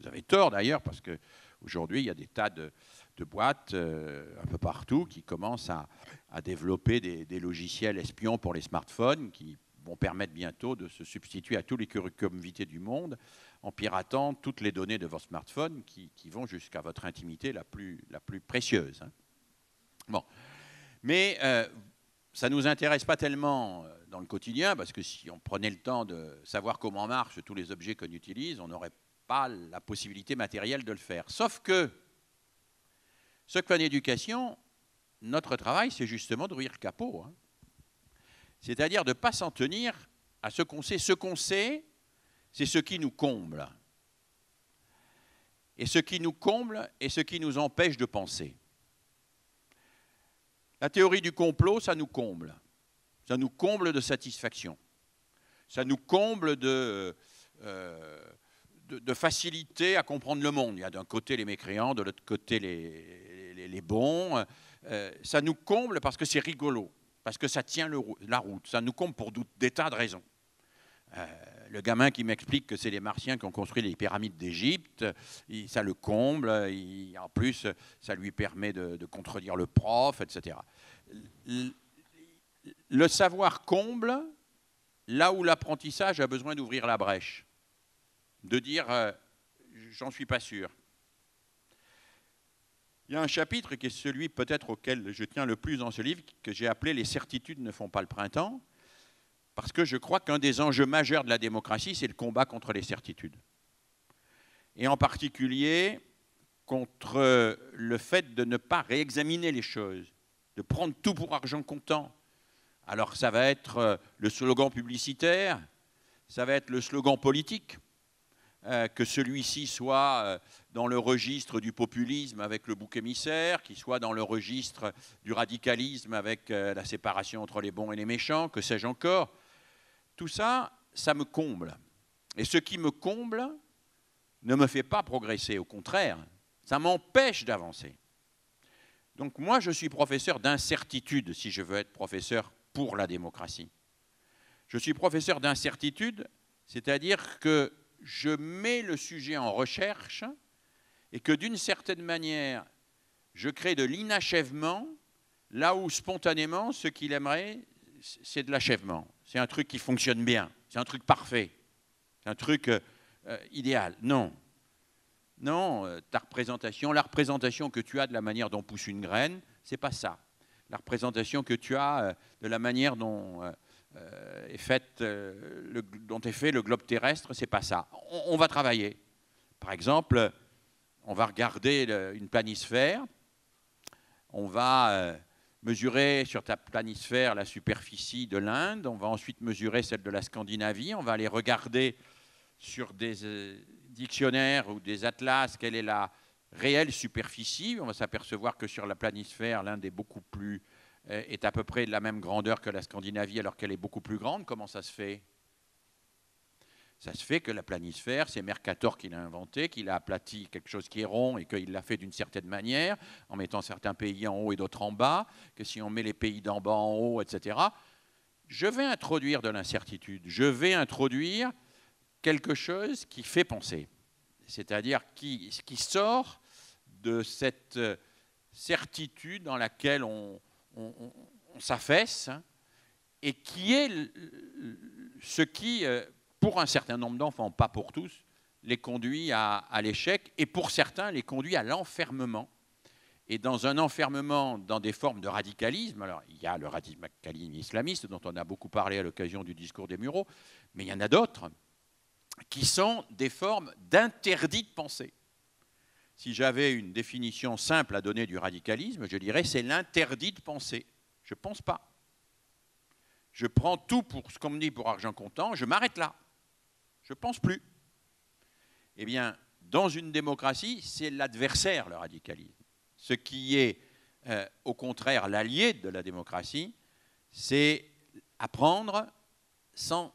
Vous avez tort d'ailleurs, parce qu'aujourd'hui, il y a des tas de, de boîtes euh, un peu partout qui commencent à, développer des, logiciels espions pour les smartphones qui vont permettre bientôt de se substituer à tous les curriculum vitae du monde en piratant toutes les données de vos smartphone qui, vont jusqu'à votre intimité la plus, la plus précieuse. Hein. Bon. Mais euh, ça ne nous intéresse pas tellement euh, dans le quotidien, parce que si on prenait le temps de savoir comment marche tous les objets qu'on utilise, on n'aurait pas la possibilité matérielle de le faire. Sauf que ce qu'en éducation, notre travail, c'est justement de le capot. Hein. C'est-à-dire de ne pas s'en tenir à ce qu'on sait. Ce qu'on sait, c'est ce qui nous comble. Et ce qui nous comble est ce qui nous empêche de penser. La théorie du complot, ça nous comble. Ça nous comble de satisfaction. Ça nous comble de, euh, de, de, facilité à comprendre le monde. Il y a d'un côté les mécréants, de l'autre côté les, bons. Euh, ça nous comble parce que c'est rigolo, parce que ça tient la route. Ça nous comble pour des tas de raisons. Euh, le gamin qui m'explique que c'est les Martiens qui ont construit les pyramides d'Égypte, ça le comble. en plus, ça lui permet de, contredire le prof, etc. le savoir comble là où l'apprentissage a besoin d'ouvrir la brèche de dire euh, j'en suis pas sûr. Il y a un chapitre qui est celui peut-être auquel je tiens le plus dans ce livre, que j'ai appelé Les certitudes ne font pas le printemps, parce que je crois qu'un des enjeux majeurs de la démocratie, c'est le combat contre les certitudes. Et en particulier contre euh, le fait de ne pas réexaminer les choses, de prendre tout pour argent comptant. Alors ça va être euh, le slogan publicitaire, ça va être le slogan politique, euh, que celui-ci soit euh, dans le registre du populisme avec le bouc émissaire, qu'il soit dans le registre du radicalisme avec euh, la séparation entre les bons et les méchants, que sais-je encore. Tout ça, ça me comble. Et ce qui me comble ne me fait pas progresser, au contraire, ça m'empêche d'avancer. Donc moi, je suis professeur d'incertitude, si je veux être professeur pour la démocratie. Je suis professeur d'incertitude, c'est-à-dire que je mets le sujet en recherche et que d'une certaine manière, je crée de l'inachèvement là où spontanément, ce qu'il aimerait, c'est de l'achèvement. C'est un truc qui fonctionne bien, c'est un truc parfait, c'est un truc euh, euh, idéal. Non. Non, euh, ta représentation, la représentation que tu as de la manière dont pousse une graine, c'est pas ça. La représentation que tu as de la manière dont est euh, faite, euh, dont est fait le globe terrestre, c'est pas ça. On, va travailler. Par exemple, on va regarder une planisphère, on va euh, mesurer sur ta planisphère la superficie de l'Inde, on va ensuite mesurer celle de la Scandinavie, on va aller regarder sur des dictionnaires ou des atlas quelle est la réelle superficie. On va s'apercevoir que sur la planisphère, l'Inde est beaucoup plus euh, est à peu près de la même grandeur que la Scandinavie alors qu'elle est beaucoup plus grande. Comment ça se fait ça se fait que la planisphère, c'est Mercator qui l'a inventé, qu'il a aplati quelque chose qui est rond et qu'il l'a fait d'une certaine manière, en mettant certains pays en haut et d'autres en bas, que si on met les pays d'en bas en haut, etc., je vais introduire de l'incertitude, je vais introduire quelque chose qui fait penser, c'est-à-dire qui, qui sort de cette euh, certitude dans laquelle on, on, s'affaisse, hein, et qui est ce qui, euh, pour un certain nombre d'enfants, pas pour tous, les conduit à, l'échec, et pour certains, les conduit à l'enfermement. Et dans un enfermement, dans des formes de radicalisme, alors il y a le radicalisme islamiste dont on a beaucoup parlé à l'occasion du discours des Mureaux, mais il y en a d'autres qui sont des formes d'interdit de pensée si j'avais une définition simple à donner du radicalisme, je dirais c'est l'interdit de penser. Je ne pense pas. Je prends tout pour ce qu'on me dit pour argent comptant, je m'arrête là. Je ne pense plus. Eh bien, dans une démocratie, c'est l'adversaire, le radicalisme. Ce qui est, euh, au contraire, l'allié de la démocratie, c'est apprendre sans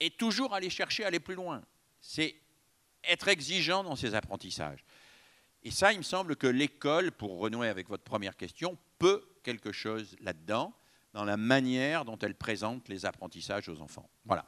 et toujours aller chercher à aller plus loin. C'est être exigeant dans ses apprentissages. Et ça, il me semble que l'école, pour renouer avec votre première question, peut quelque chose là-dedans, dans la manière dont elle présente les apprentissages aux enfants. Voilà.